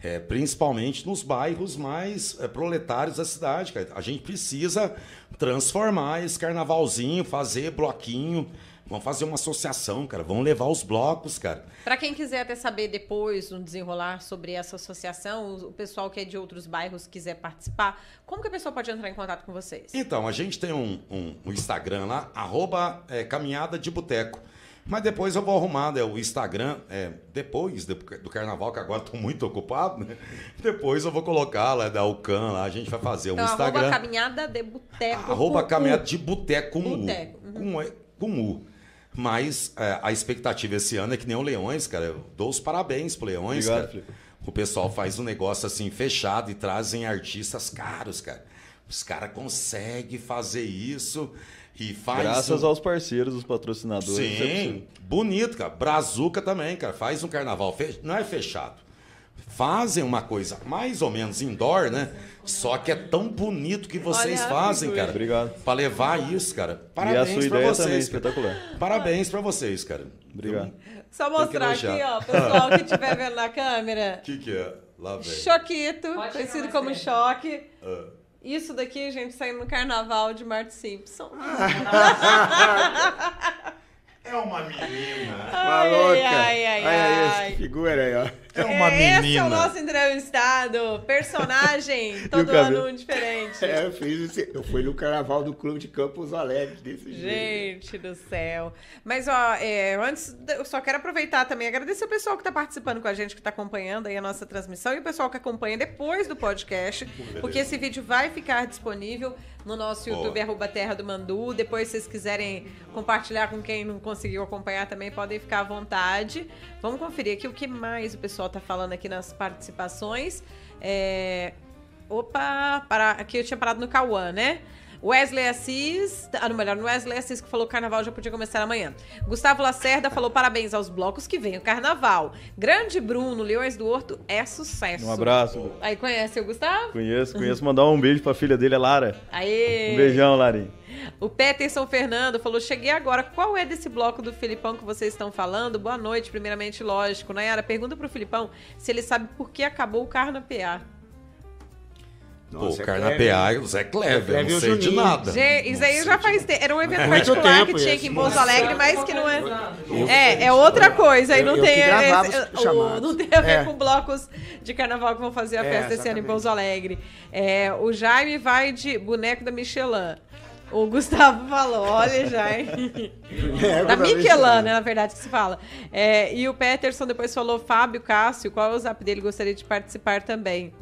É, principalmente nos bairros mais é, proletários da cidade, cara. A gente precisa transformar esse carnavalzinho, fazer bloquinho Vão fazer uma associação, cara. Vão levar os blocos, cara. Para quem quiser até saber depois, um desenrolar sobre essa associação, o pessoal que é de outros bairros quiser participar, como que a pessoa pode entrar em contato com vocês? Então, a gente tem um, um, um Instagram lá, arroba é, caminhada de boteco. Mas depois eu vou arrumar né, o Instagram, é, depois do carnaval, que agora estou muito ocupado, né? Depois eu vou colocar lá da UCAN lá, a gente vai fazer então, um Instagram. Arroba caminhada de boteco. Arroba caminhada de boteco com U. Uhum. Com, com U. Mas é, a expectativa esse ano é que nem o Leões, cara. Eu dou os parabéns pro Leões, Obrigado, cara. O pessoal faz um negócio assim fechado e trazem artistas caros, cara. Os caras conseguem fazer isso e faz. Graças um... aos parceiros, os patrocinadores. Sim, é bonito, cara. Brazuca também, cara. Faz um carnaval. Não é fechado fazem uma coisa mais ou menos indoor, né? Só que é tão bonito que vocês Olha, fazem, cara. Obrigado. Para levar isso, cara. Parabéns e a sua ideia vocês, também, espetacular. Parabéns para vocês, cara. Obrigado. Só mostrar aqui, ó, pessoal que estiver vendo na câmera. O que, que é? Lá vem. Choquito, Pode conhecido como certo. choque. Uh. Isso daqui, gente, saiu no carnaval de Martin Simpson. é uma menina. Ai, Maluca. Ai, ai, ai, ai, ai. figura aí, ó. É uma menina. Esse é o nosso entrevistado. Personagem, todo ano diferente. É, eu fiz esse, Eu fui no carnaval do clube de Campos Alegre desse Gente jeito. do céu. Mas, ó, é, antes, eu só quero aproveitar também e agradecer o pessoal que está participando com a gente, que está acompanhando aí a nossa transmissão e o pessoal que acompanha depois do podcast, porque esse vídeo vai ficar disponível no nosso YouTube YouTube, arroba Terra do Mandu. Depois, se vocês quiserem compartilhar com quem não conseguiu acompanhar também, podem ficar à vontade. Vamos conferir aqui o que mais o pessoal pessoal tá falando aqui nas participações. É... Opa, para... aqui eu tinha parado no Cauã, né? Wesley Assis, ah, não, melhor, Wesley Assis que falou que carnaval já podia começar amanhã. Gustavo Lacerda falou parabéns aos blocos que vem o carnaval. Grande Bruno, Leões do Horto, é sucesso. Um abraço. Aí conhece o Gustavo? Conheço, conheço. Mandar um beijo pra filha dele, a é Lara. Aê! Um beijão, Larinha. O Peterson Fernando falou: cheguei agora. Qual é desse bloco do Filipão que vocês estão falando? Boa noite, primeiramente, lógico. Nayara, pergunta pro Filipão se ele sabe por que acabou o carro na PA. Pô, o é cara na PA, o Zé Kleber, é é Kleber não sei de nada. Gente, isso aí já faz tempo. Era um evento particular que tinha aqui em Pouso Alegre, mas que não é. É, é outra coisa. Aí não tem, não tem a ver com blocos de carnaval que vão fazer a festa esse ano em Pouso Alegre. É, o Jaime vai de boneco da Michelin. O Gustavo falou, olha já. É, da Michelin, né, na verdade, que se fala. É, e o Peterson depois falou, Fábio, Cássio, qual é o zap dele? Gostaria de participar também.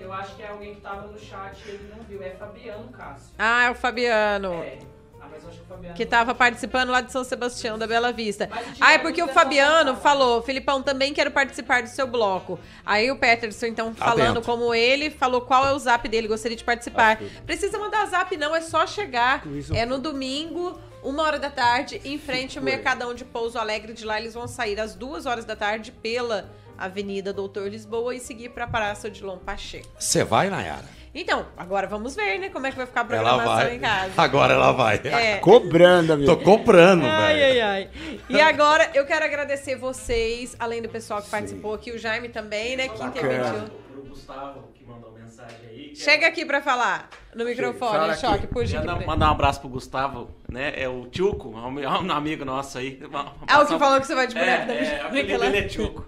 Eu acho que é alguém que tava no chat e ele não viu. É Fabiano Cássio. Ah, é o Fabiano. É. Ah, mas eu acho que o Fabiano que estava participando lá de São Sebastião da Bela Vista. Ah, é porque o Fabiano falou, Filipão, também quero participar do seu bloco. Aí o Peterson, então, falando Atento. como ele, falou qual é o zap dele, gostaria de participar. Precisa mandar zap, não, é só chegar. É no domingo, uma hora da tarde, em frente ao Mercadão de Pouso Alegre. De lá eles vão sair às duas horas da tarde pela Avenida Doutor Lisboa e seguir para a Praça Odilon Pacheco. Você vai, Nayara? Então, agora vamos ver, né? Como é que vai ficar a programação vai. em casa. Agora ela vai. É. Tá cobrando, amigo. Tô comprando, velho. Ai, ai, E agora eu quero agradecer vocês, além do pessoal que Sim. participou aqui, o Jaime também, né? Que interventiu. Pro Gustavo, que mandou mensagem aí. É Chega aqui para falar no microfone, Sim, choque, por gentileza. Mandar um abraço pro Gustavo, né? É o Tchuco, é, é um amigo nosso aí. É o que falou que você vai de boneco é, da né? é, é, ele é Tchuco.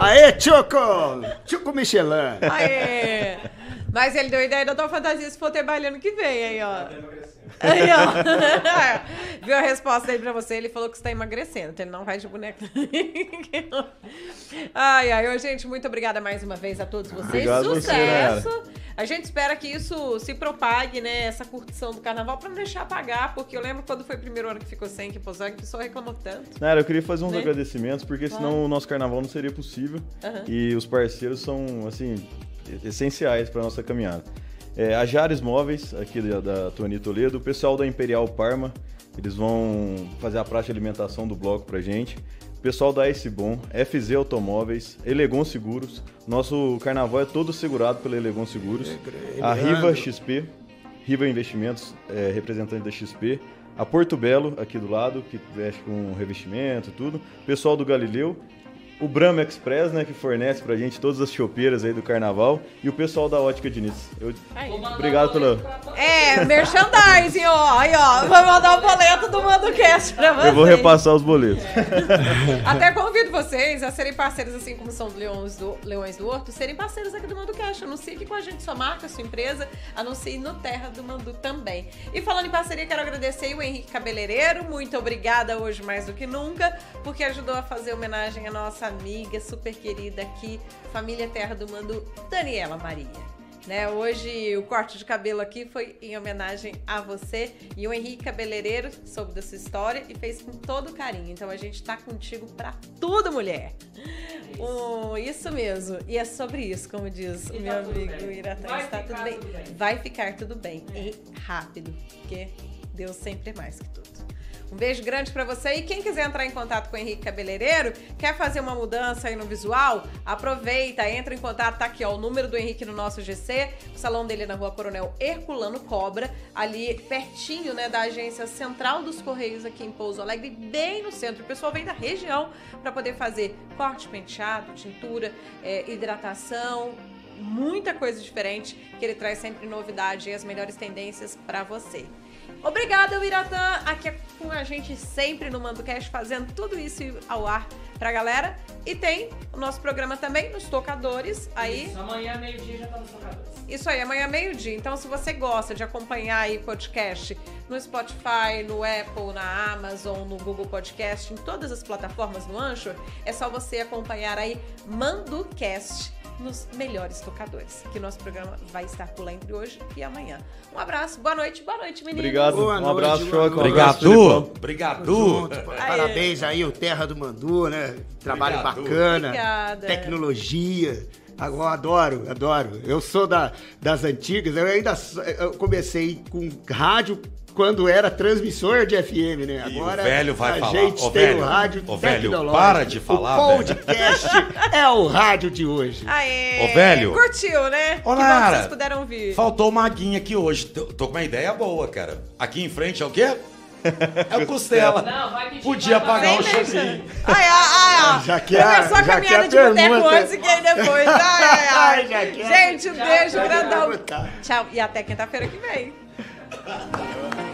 Aê, Choco! Choco Michelin. Aê! Mas ele deu ideia da tua fantasia se for ter baile ano que vem aí, ó. Aí, ó. Viu a resposta aí pra você? Ele falou que está emagrecendo, então ele não vai de boneco. ai, ai. Ô, gente, muito obrigada mais uma vez a todos vocês. Obrigado Sucesso! Você, a gente espera que isso se propague, né? Essa curtição do carnaval, pra não deixar apagar, porque eu lembro quando foi o primeiro ano que ficou sem que que o pessoal reclamou tanto. Nara, eu queria fazer uns né? agradecimentos, porque claro. senão o nosso carnaval não seria possível. Uhum. E os parceiros são, assim, essenciais pra nossa caminhada. É, a Jares Móveis, aqui da, da Tony Toledo, o pessoal da Imperial Parma, eles vão fazer a praça de alimentação do bloco pra gente. O pessoal da Ice bom FZ Automóveis, Elegon Seguros. Nosso carnaval é todo segurado pela Elegon Seguros. É é a Riva XP, Riva Investimentos, é, representante da XP. A Porto Belo, aqui do lado, que veste com revestimento e tudo. Pessoal do Galileu o Brahma Express, né, que fornece pra gente todas as chopeiras aí do carnaval, e o pessoal da Ótica Diniz. Eu... Obrigado pelo... É, merchandising, ó, aí, ó, vou mandar o boleto do ManduCast pra vocês. Eu vou repassar os boletos. Até convido vocês a serem parceiros, assim como são Leões do, Leões do Horto, serem parceiros aqui do MandoCast. Anuncie aqui com a gente sua marca, sua empresa, anuncie no Terra do Mandu também. E falando em parceria, quero agradecer o Henrique Cabeleireiro, muito obrigada hoje mais do que nunca, porque ajudou a fazer homenagem à nossa amiga super querida aqui, família Terra do Mando, Daniela Maria. Né? Hoje o corte de cabelo aqui foi em homenagem a você e o Henrique Cabeleireiro soube da sua história e fez com todo carinho. Então a gente tá contigo para tudo, mulher. É isso. Oh, isso mesmo. E é sobre isso, como diz e o tá meu tá amigo Iratan Está tudo bem. tudo bem. Vai ficar tudo bem. É. E rápido, porque Deus sempre é mais que tudo. Um beijo grande para você. E quem quiser entrar em contato com o Henrique Cabeleireiro, quer fazer uma mudança aí no visual, aproveita, entra em contato, tá aqui ó, o número do Henrique no nosso GC, o salão dele é na Rua Coronel Herculano Cobra, ali pertinho, né, da agência Central dos Correios aqui em Pouso Alegre, bem no centro. O pessoal vem da região para poder fazer corte, penteado, tintura, é, hidratação, muita coisa diferente que ele traz sempre novidade e as melhores tendências para você. Obrigada, Biratã, aqui é com a gente sempre no MandoCast, fazendo tudo isso ao ar pra galera. E tem o nosso programa também nos tocadores. Aí... Isso, amanhã meio-dia já tá nos tocadores. Isso aí, amanhã meio-dia. Então, se você gosta de acompanhar aí podcast no Spotify, no Apple, na Amazon, no Google Podcast, em todas as plataformas no Ancho é só você acompanhar aí Manducast nos melhores tocadores. Que nosso programa vai estar por lá entre hoje e amanhã. Um abraço, boa noite, boa noite, meninos. Obrigado, boa um noite, abraço, Choco. Obrigado, obrigado. É. Parabéns aí, o Terra do Mandu, né? trabalho Obrigado. bacana. Obrigada. Tecnologia. Agora, adoro, adoro. Eu sou da, das antigas, eu ainda eu comecei com rádio quando era transmissor de FM, né? Agora velho vai a falar. gente o tem velho, o rádio o velho, para de falar, O podcast é o rádio de hoje. Aê! O velho. Curtiu, né? Olá, que bom que vocês puderam vir. Faltou uma aguinha aqui hoje. Tô, tô com uma ideia boa, cara. Aqui em frente é o quê? É o costela. Podia pagar um choquinho. Ai, ai, ai, Já que é, Começou a já que é caminhada de boteco pergunta. antes e quem depois. Ai, ai, ai. Já que é- Gente, um beijo é. grandão. Tá. Tchau. E até quinta-feira que vem.